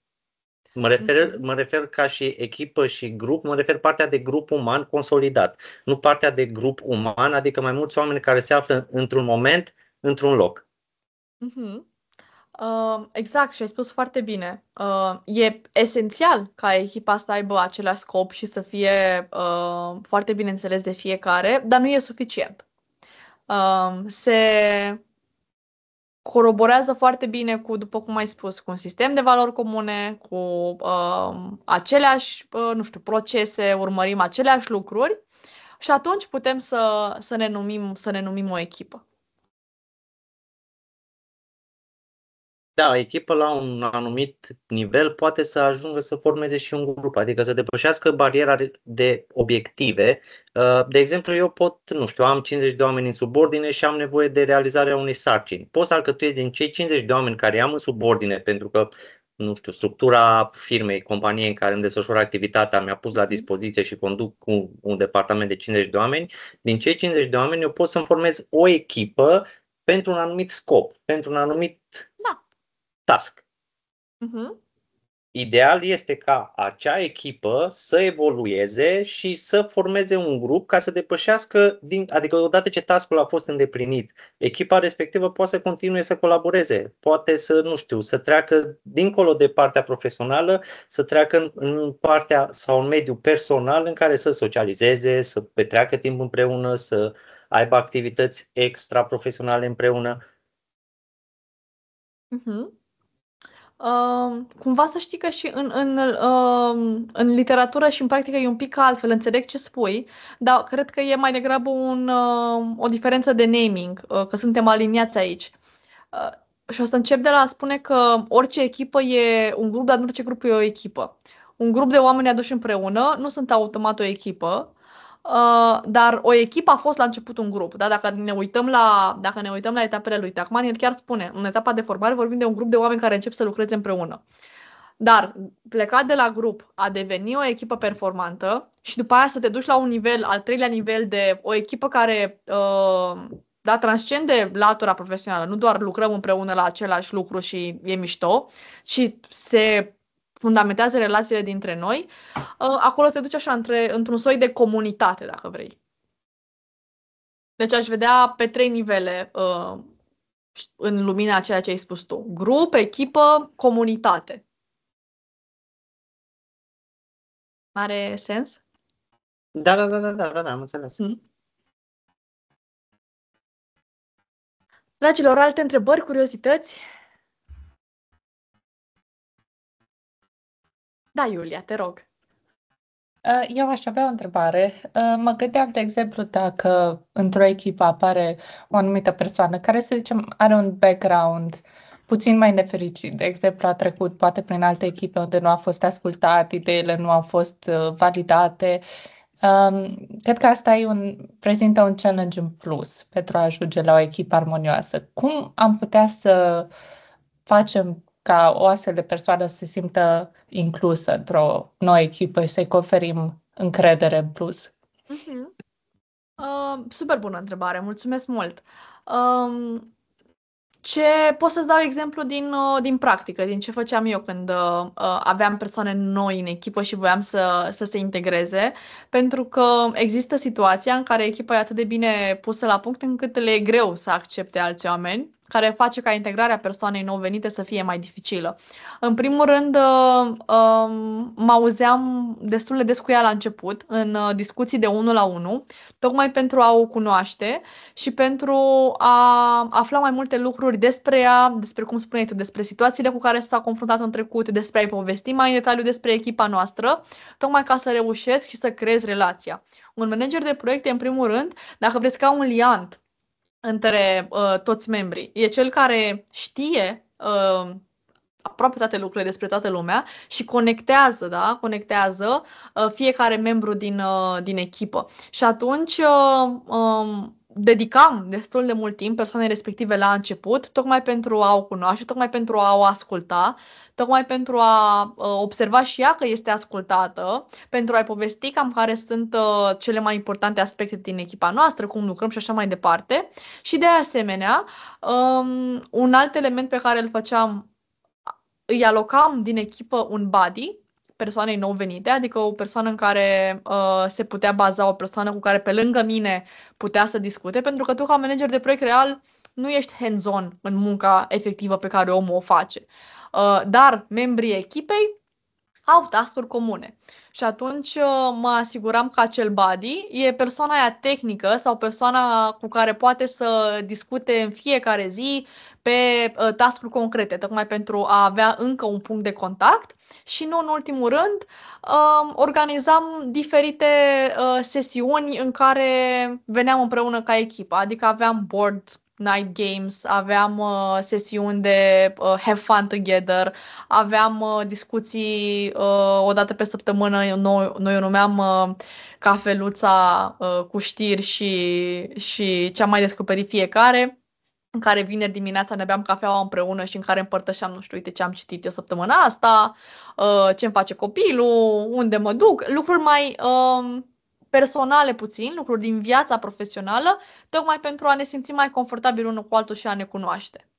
Mă refer, mă refer ca și echipă și grup, mă refer partea de grup uman consolidat, nu partea de grup uman, adică mai mulți oameni care se află într-un moment, într-un loc. Uh-huh. Uh, exact, și ai spus foarte bine. Uh, e esențial ca echipa să aibă același scop și să fie uh, foarte bine înțeles de fiecare, dar nu e suficient. Uh, se coroborează foarte bine cu, după cum ai spus, cu un sistem de valori comune, cu uh, aceleași, uh, nu știu, procese, urmărim aceleași lucruri și atunci putem să, să, ne numim, să ne numim o echipă. da, echipă la un anumit nivel poate să ajungă să formeze și un grup, adică să depășească bariera de obiective. Uh, de exemplu, eu pot, nu știu, am 50 de oameni în subordine și am nevoie de realizarea unei sarcini. Pot să alcătuiesc din cei 50 de oameni care am în subordine, pentru că nu știu, structura firmei, companiei în care îmi desfășor activitatea mi-a pus la mhm. dispoziție și conduc un, un departament de 50 de oameni, din cei 50 de oameni eu pot să-mi formez o echipă pentru un anumit scop, pentru un anumit task. Uh-huh. Ideal este ca acea echipă să evolueze și să formeze un grup ca să depășească, din, adică odată ce task a fost îndeplinit, echipa respectivă poate să continue să colaboreze, poate să, nu știu, să treacă dincolo de partea profesională, să treacă în, în partea sau în mediul personal în care să socializeze, să petreacă timp împreună, să aibă activități extra profesionale împreună. Uh-huh. Uh, cumva să știi că și în, în, uh, în literatură și în practică e un pic altfel, înțeleg ce spui, dar cred că e mai degrabă un, uh, o diferență de naming, uh, că suntem aliniați aici. Uh, și o să încep de la a spune că orice echipă e un grup, dar nu orice grup e o echipă. Un grup de oameni aduși împreună nu sunt automat o echipă, Uh, dar o echipă a fost la început un grup. Da? Dacă, ne uităm la, dacă ne uităm la etapele lui Tacman, el chiar spune, în etapa de formare vorbim de un grup de oameni care încep să lucreze împreună. Dar plecat de la grup, a deveni o echipă performantă și după aia să te duci la un nivel, al treilea nivel de o echipă care uh, da, transcende latura profesională, nu doar lucrăm împreună la același lucru și e mișto, ci se fundamentează relațiile dintre noi, uh, acolo se duce așa între, într-un soi de comunitate, dacă vrei. Deci aș vedea pe trei nivele uh, în lumina a ceea ce ai spus tu. Grup, echipă, comunitate. Are sens? Da, da, da, da, da, da, da am înțeles. Mm. Dragilor, alte întrebări, curiozități? Da, Iulia, te rog. Eu aș avea o întrebare. Mă gândeam, de exemplu, dacă într-o echipă apare o anumită persoană care, să zicem, are un background puțin mai nefericit, de exemplu, a trecut poate prin alte echipe unde nu a fost ascultat, ideile nu au fost validate. Cred că asta e un, prezintă un challenge în plus pentru a ajunge la o echipă armonioasă. Cum am putea să facem ca o astfel de persoană să se simtă inclusă într-o nouă echipă și să-i conferim încredere în plus? Mm-hmm. Uh, super bună întrebare, mulțumesc mult. Um, ce pot să-ți dau exemplu din, uh, din practică, din ce făceam eu când uh, uh, aveam persoane noi în echipă și voiam să, să se integreze, pentru că există situația în care echipa e atât de bine pusă la punct încât le e greu să accepte alți oameni care face ca integrarea persoanei nou venite să fie mai dificilă. În primul rând, uh, um, mă auzeam destul de des cu ea la început, în uh, discuții de unul la unul, tocmai pentru a o cunoaște și pentru a afla mai multe lucruri despre ea, despre cum spuneai tu, despre situațiile cu care s-a confruntat în trecut, despre a-i povesti mai în detaliu despre echipa noastră, tocmai ca să reușesc și să creez relația. Un manager de proiecte, în primul rând, dacă vreți ca un liant, între uh, toți membrii. E cel care știe uh, aproape toate lucrurile despre toată lumea și conectează, da, conectează uh, fiecare membru din, uh, din echipă. Și atunci uh, um, dedicam destul de mult timp persoanei respective la început, tocmai pentru a o cunoaște, tocmai pentru a o asculta, tocmai pentru a uh, observa și ea că este ascultată, pentru a-i povesti cam care sunt uh, cele mai importante aspecte din echipa noastră, cum lucrăm și așa mai departe. Și de asemenea, um, un alt element pe care îl făceam îi alocam din echipă un buddy, persoanei nou venite, adică o persoană în care uh, se putea baza, o persoană cu care pe lângă mine putea să discute, pentru că tu ca manager de proiect real nu ești hands-on în munca efectivă pe care omul o face. Uh, dar membrii echipei au task comune. Și atunci uh, mă asiguram că acel buddy e persoana aia tehnică sau persoana cu care poate să discute în fiecare zi pe uh, ă, task concrete, tocmai pentru a avea încă un punct de contact. Și nu în ultimul rând, uh, organizam diferite uh, sesiuni în care veneam împreună ca echipă, adică aveam board night games, aveam uh, sesiuni de uh, have fun together, aveam uh, discuții uh, o dată pe săptămână, noi, noi o numeam uh, cafeluța uh, cu știri și, și ce am mai descoperit fiecare în care vineri dimineața ne beam cafeaua împreună și în care împărtășeam, nu știu, uite ce am citit eu săptămâna asta, uh, ce-mi face copilul, unde mă duc, lucruri mai um, personale puțin, lucruri din viața profesională, tocmai pentru a ne simți mai confortabil unul cu altul și a ne cunoaște.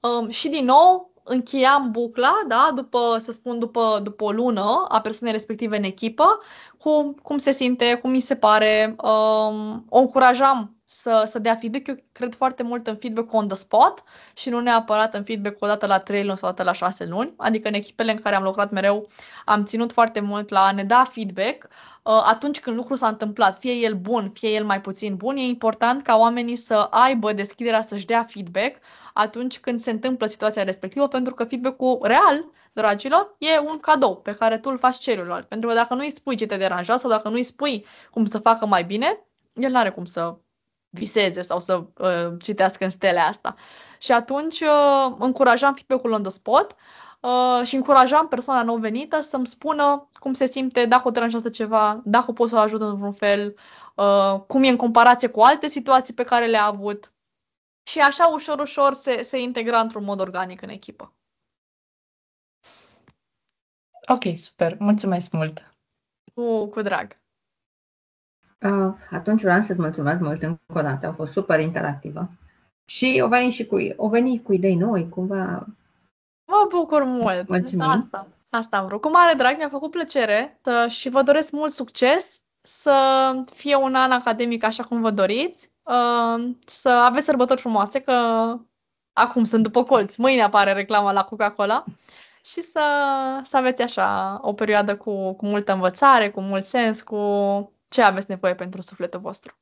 Um, și din nou, încheiam bucla, da, după, să spun, după, după o lună a persoanei respective în echipă, cu cum se simte, cum mi se pare, um, o încurajam să, să dea feedback. Eu cred foarte mult în feedback on the spot și nu neapărat în feedback o dată la 3 luni sau o dată la 6 luni. Adică în echipele în care am lucrat mereu am ținut foarte mult la a ne da feedback uh, atunci când lucrul s-a întâmplat, fie el bun, fie el mai puțin bun, e important ca oamenii să aibă deschiderea să-și dea feedback atunci când se întâmplă situația respectivă, pentru că feedback-ul real, dragilor, e un cadou pe care tu îl faci celuilalt. Pentru că dacă nu îi spui ce te deranjează sau dacă nu îi spui cum să facă mai bine, el nu are cum să viseze sau să uh, citească în stele asta. Și atunci uh, încurajam feedback-ul on the spot uh, și încurajam persoana nou venită să-mi spună cum se simte, dacă o deranjează ceva, dacă pot să o ajut în vreun fel, uh, cum e în comparație cu alte situații pe care le-a avut. Și așa ușor, ușor se, se integra într-un mod organic în echipă. Ok, super. Mulțumesc mult! Cu, cu drag! Ah, atunci vreau să-ți mulțumesc mult încă o dată, a fost super interactivă. Și o veni și cu, o veni cu idei noi, cumva... Mă bucur mult! Mulțumim! Asta, asta am vrut. Cu mare drag, mi-a făcut plăcere și vă doresc mult succes, să fie un an academic așa cum vă doriți, ă, să aveți sărbători frumoase, că acum sunt după colț, mâine apare reclama la Coca-Cola și să, să aveți așa o perioadă cu, cu multă învățare, cu mult sens, cu ce aveți nevoie pentru sufletul vostru.